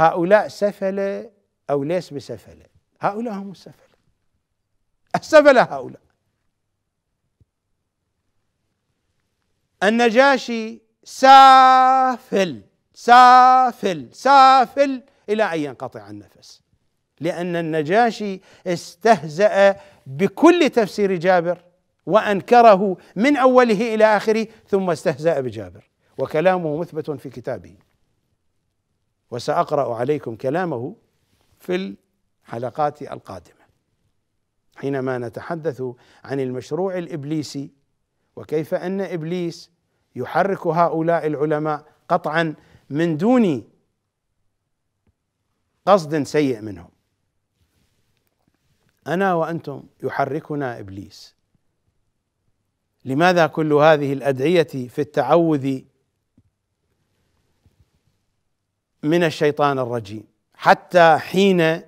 هؤلاء سفلة أو ليس بسفلة هؤلاء هم السفلة السفلة هؤلاء النجاشي سافل سافل سافل إلى أن ينقطع النفس لأن النجاشي استهزأ بكل تفسير جابر وأنكره من أوله إلى آخره ثم استهزأ بجابر وكلامه مثبت في كتابه وساقرا عليكم كلامه في الحلقات القادمه حينما نتحدث عن المشروع الابليسي وكيف ان ابليس يحرك هؤلاء العلماء قطعا من دون قصد سيء منهم انا وانتم يحركنا ابليس لماذا كل هذه الادعيه في التعوذ من الشيطان الرجيم حتى حين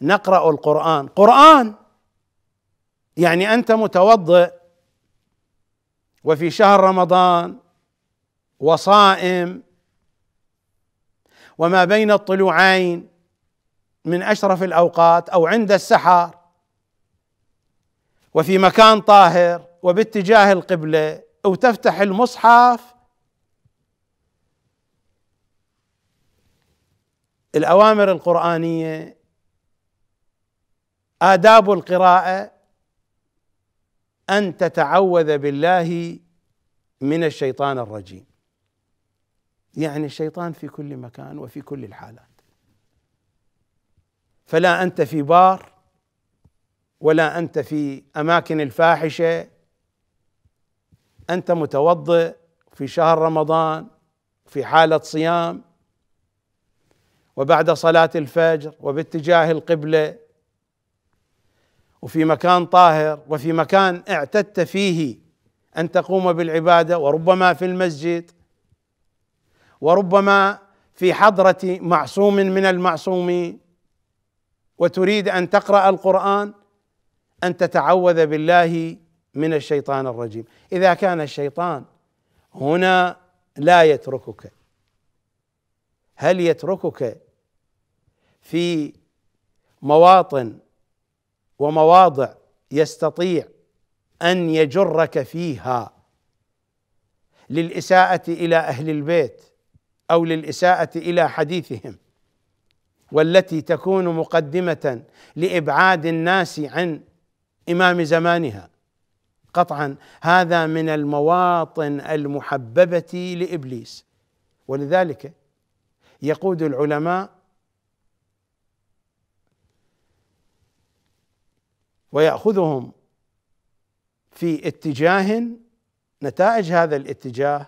نقرا القران قران يعني انت متوضئ وفي شهر رمضان وصائم وما بين الطلوعين من اشرف الاوقات او عند السحر وفي مكان طاهر وباتجاه القبله وتفتح المصحف الأوامر القرآنية آداب القراءة أن تتعوذ بالله من الشيطان الرجيم يعني الشيطان في كل مكان وفي كل الحالات فلا انت في بار ولا انت في اماكن الفاحشه انت متوضئ في شهر رمضان في حاله صيام وبعد صلاة الفجر وباتجاه القبلة وفي مكان طاهر وفي مكان اعتدت فيه أن تقوم بالعبادة وربما في المسجد وربما في حضرة معصوم من المعصومين وتريد أن تقرأ القرآن أن تتعوذ بالله من الشيطان الرجيم إذا كان الشيطان هنا لا يتركك هل يتركك في مواطن ومواضع يستطيع ان يجرك فيها للاساءه الى اهل البيت او للاساءه الى حديثهم والتي تكون مقدمه لابعاد الناس عن امام زمانها قطعا هذا من المواطن المحببه لابليس ولذلك يقود العلماء وياخذهم في اتجاه نتائج هذا الاتجاه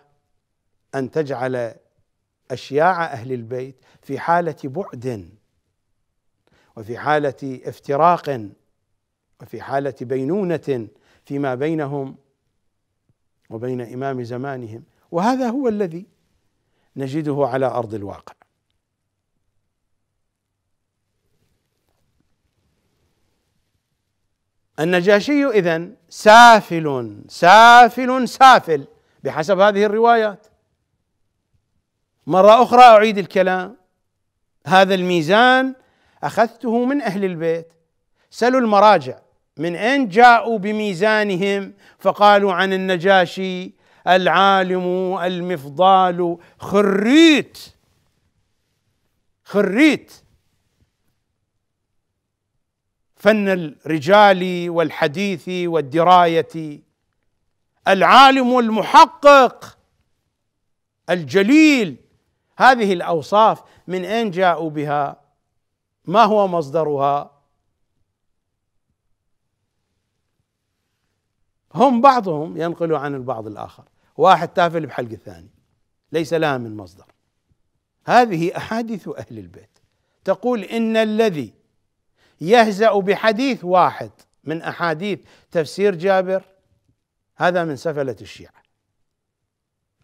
ان تجعل اشياع اهل البيت في حاله بعد وفي حاله افتراق وفي حاله بينونه فيما بينهم وبين امام زمانهم وهذا هو الذي نجده على ارض الواقع النجاشي إذا سافل سافل سافل بحسب هذه الروايات مرة أخرى أعيد الكلام هذا الميزان أخذته من أهل البيت سلوا المراجع من أين جاءوا بميزانهم فقالوا عن النجاشي العالم المفضال خريت خريت فن الرجال والحديث والدرايه العالم المحقق الجليل هذه الاوصاف من اين جاءوا بها ما هو مصدرها هم بعضهم ينقل عن البعض الاخر واحد تافل بحلق الثاني ليس لها من مصدر هذه احاديث اهل البيت تقول ان الذي يهزأ بحديث واحد من أحاديث تفسير جابر هذا من سفلة الشيعة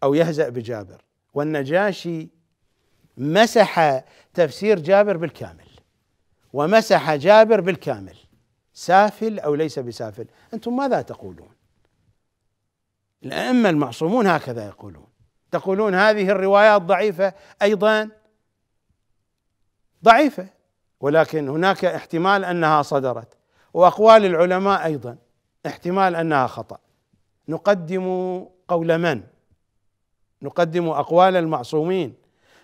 أو يهزأ بجابر والنجاشي مسح تفسير جابر بالكامل ومسح جابر بالكامل سافل أو ليس بسافل أنتم ماذا تقولون الأئمة المعصومون هكذا يقولون تقولون هذه الروايات ضعيفة أيضا ضعيفة ولكن هناك احتمال انها صدرت واقوال العلماء ايضا احتمال انها خطا نقدم قول من نقدم اقوال المعصومين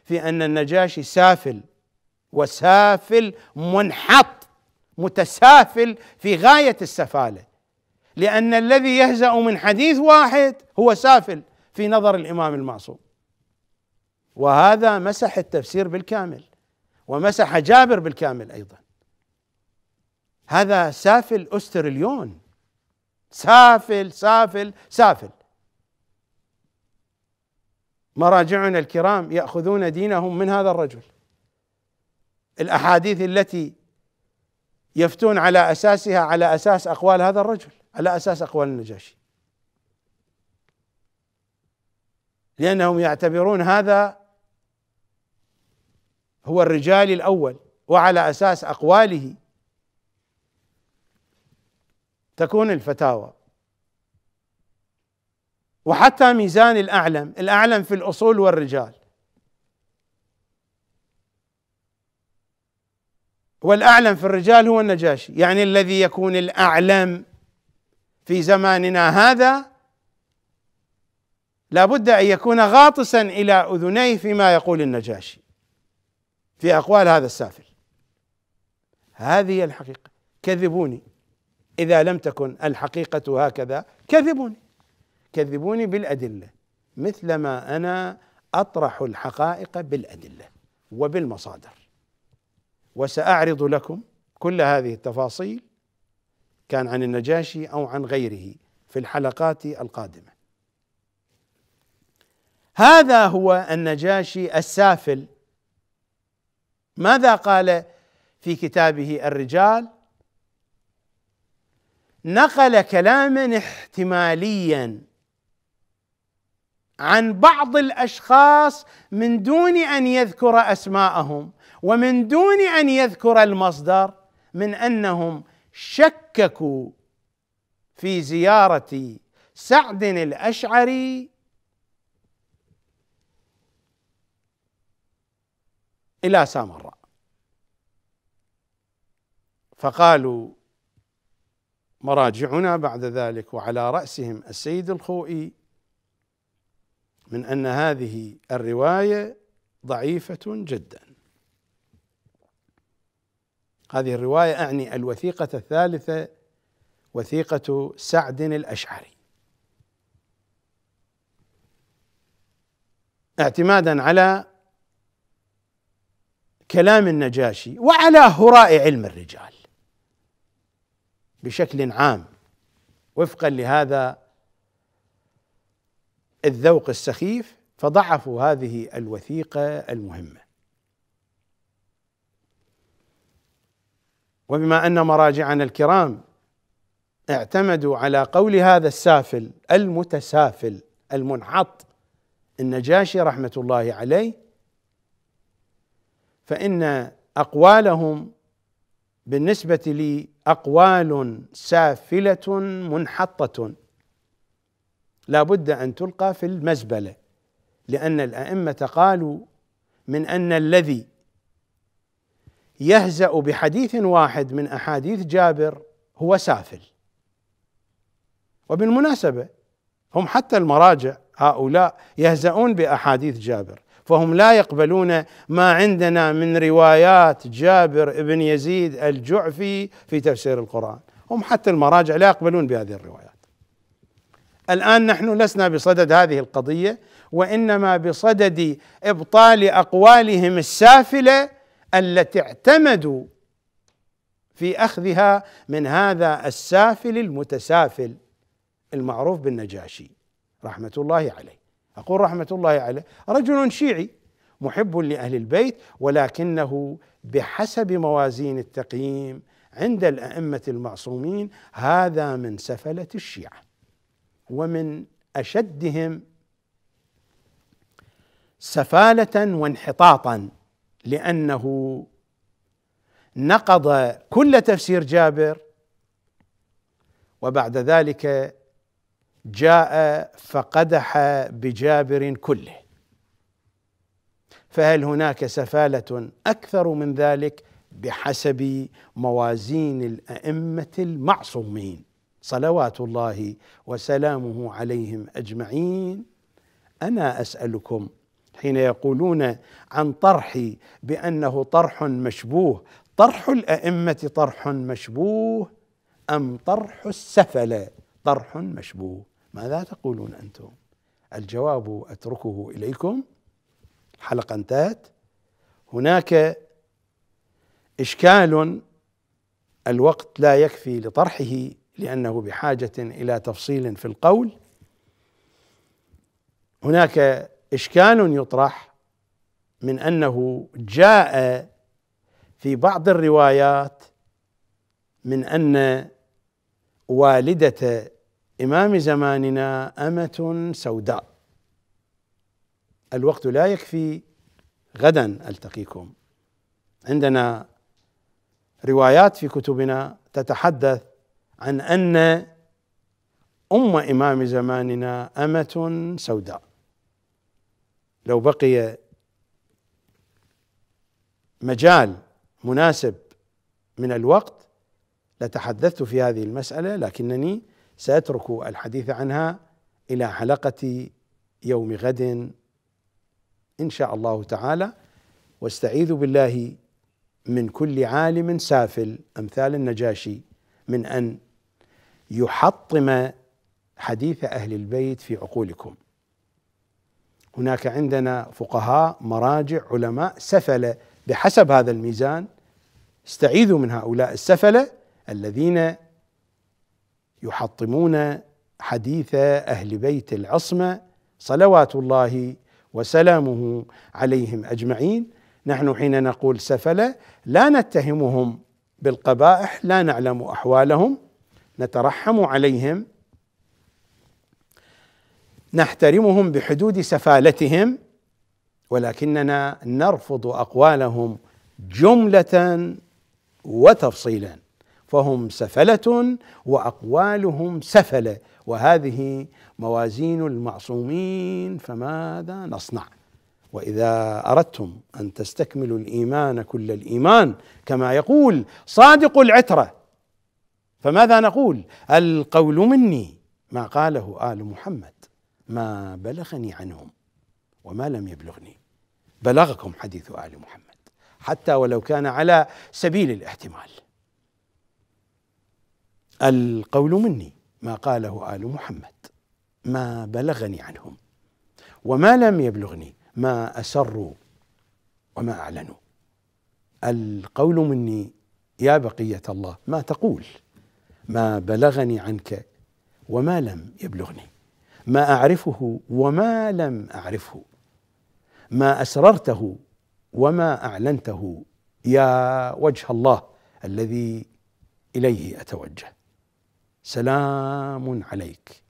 في ان النجاشي سافل وسافل منحط متسافل في غايه السفاله لان الذي يهزا من حديث واحد هو سافل في نظر الامام المعصوم وهذا مسح التفسير بالكامل ومسح جابر بالكامل ايضا هذا سافل استرليون سافل سافل سافل مراجعنا الكرام ياخذون دينهم من هذا الرجل الاحاديث التي يفتون على اساسها على اساس اقوال هذا الرجل على اساس اقوال النجاشي لانهم يعتبرون هذا هو الرجال الاول وعلى اساس اقواله تكون الفتاوى وحتى ميزان الاعلم الاعلم في الاصول والرجال والاعلم في الرجال هو النجاشي يعني الذي يكون الاعلم في زماننا هذا لابد ان يكون غاطسا الى اذنيه فيما يقول النجاشي في أقوال هذا السافل هذه هي الحقيقة كذبوني إذا لم تكن الحقيقة هكذا كذبوني كذبوني بالأدلة مثلما أنا أطرح الحقائق بالأدلة وبالمصادر وسأعرض لكم كل هذه التفاصيل كان عن النجاشي أو عن غيره في الحلقات القادمة هذا هو النجاشي السافل ماذا قال في كتابه الرجال نقل كلاما احتماليا عن بعض الاشخاص من دون ان يذكر اسماءهم ومن دون ان يذكر المصدر من انهم شككوا في زياره سعد الاشعري إلى سامراء فقالوا مراجعنا بعد ذلك وعلى رأسهم السيد الخوئي من أن هذه الرواية ضعيفة جدا هذه الرواية أعني الوثيقة الثالثة وثيقة سعد الأشعري اعتمادا على كلام النجاشي وعلى هراء علم الرجال بشكل عام وفقا لهذا الذوق السخيف فضعفوا هذه الوثيقه المهمه وبما ان مراجعنا الكرام اعتمدوا على قول هذا السافل المتسافل المنحط النجاشي رحمه الله عليه فإن أقوالهم بالنسبة لي أقوال سافلة منحطة لا بد أن تلقى في المزبلة لأن الأئمة قالوا من أن الذي يهزأ بحديث واحد من أحاديث جابر هو سافل وبالمناسبة هم حتى المراجع هؤلاء يهزؤون بأحاديث جابر فهم لا يقبلون ما عندنا من روايات جابر بن يزيد الجعفي في تفسير القرآن هم حتى المراجع لا يقبلون بهذه الروايات الآن نحن لسنا بصدد هذه القضية وإنما بصدد إبطال أقوالهم السافلة التي اعتمدوا في أخذها من هذا السافل المتسافل المعروف بالنجاشي رحمة الله عليه أقول رحمة الله عليه رجل شيعي محب لأهل البيت ولكنه بحسب موازين التقييم عند الأئمة المعصومين هذا من سفلة الشيعة ومن أشدهم سفالة وانحطاطا لأنه نقض كل تفسير جابر وبعد ذلك جاء فقدح بجابر كله فهل هناك سفاله اكثر من ذلك بحسب موازين الائمه المعصومين صلوات الله وسلامه عليهم اجمعين انا اسالكم حين يقولون عن طرحي بانه طرح مشبوه طرح الائمه طرح مشبوه ام طرح السفله طرح مشبوه ماذا تقولون أنتم الجواب أتركه إليكم حلقة انتهت هناك إشكال الوقت لا يكفي لطرحه لأنه بحاجة إلى تفصيل في القول هناك إشكال يطرح من أنه جاء في بعض الروايات من أن والدة إمام زماننا أمة سوداء الوقت لا يكفي غدا ألتقيكم عندنا روايات في كتبنا تتحدث عن أن أم إمام زماننا أمة سوداء لو بقي مجال مناسب من الوقت لتحدثت في هذه المسألة لكنني سأترك الحديث عنها إلى حلقة يوم غد إن شاء الله تعالى واستعيذ بالله من كل عالم سافل أمثال النجاشي من أن يحطم حديث أهل البيت في عقولكم هناك عندنا فقهاء مراجع علماء سفلة بحسب هذا الميزان استعيذوا من هؤلاء السفلة الذين يحطمون حديث اهل بيت العصمه صلوات الله وسلامه عليهم اجمعين نحن حين نقول سفله لا نتهمهم بالقبائح لا نعلم احوالهم نترحم عليهم نحترمهم بحدود سفالتهم ولكننا نرفض اقوالهم جمله وتفصيلا فهم سفلة وأقوالهم سفلة وهذه موازين المعصومين فماذا نصنع وإذا أردتم أن تستكملوا الإيمان كل الإيمان كما يقول صادق العترة فماذا نقول القول مني ما قاله آل محمد ما بلغني عنهم وما لم يبلغني بلغكم حديث آل محمد حتى ولو كان على سبيل الاحتمال القول مني ما قاله آل محمد ما بلغني عنهم وما لم يبلغني ما أسروا وما أعلنوا القول مني يا بقية الله ما تقول ما بلغني عنك وما لم يبلغني ما أعرفه وما لم أعرفه ما أسررته وما أعلنته يا وجه الله الذي إليه أتوجه سلام عليك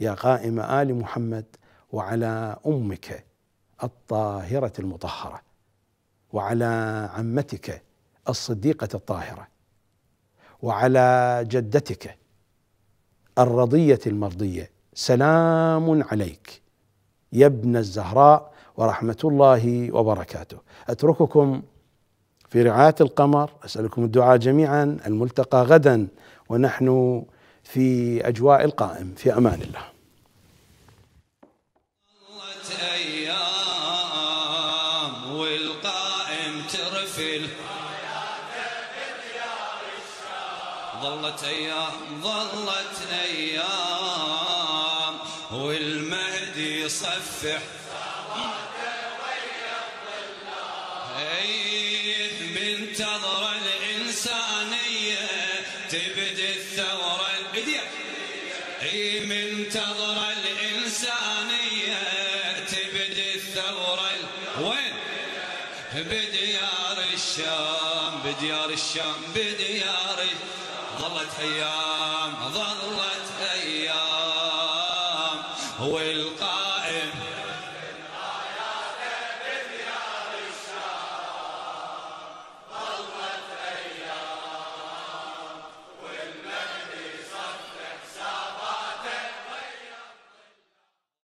يا قائم ال محمد وعلى امك الطاهره المطهره وعلى عمتك الصديقه الطاهره وعلى جدتك الرضيه المرضيه سلام عليك يا ابن الزهراء ورحمه الله وبركاته اترككم في رعايه القمر اسالكم الدعاء جميعا الملتقى غدا ونحن في أجواء القائم في أمان الله أيام والقائم ترفل ظلت أيام ظلت أيام والمهدي يصفح صلاته ويا الله منتظره بديار الشام بدياري ظلت حياه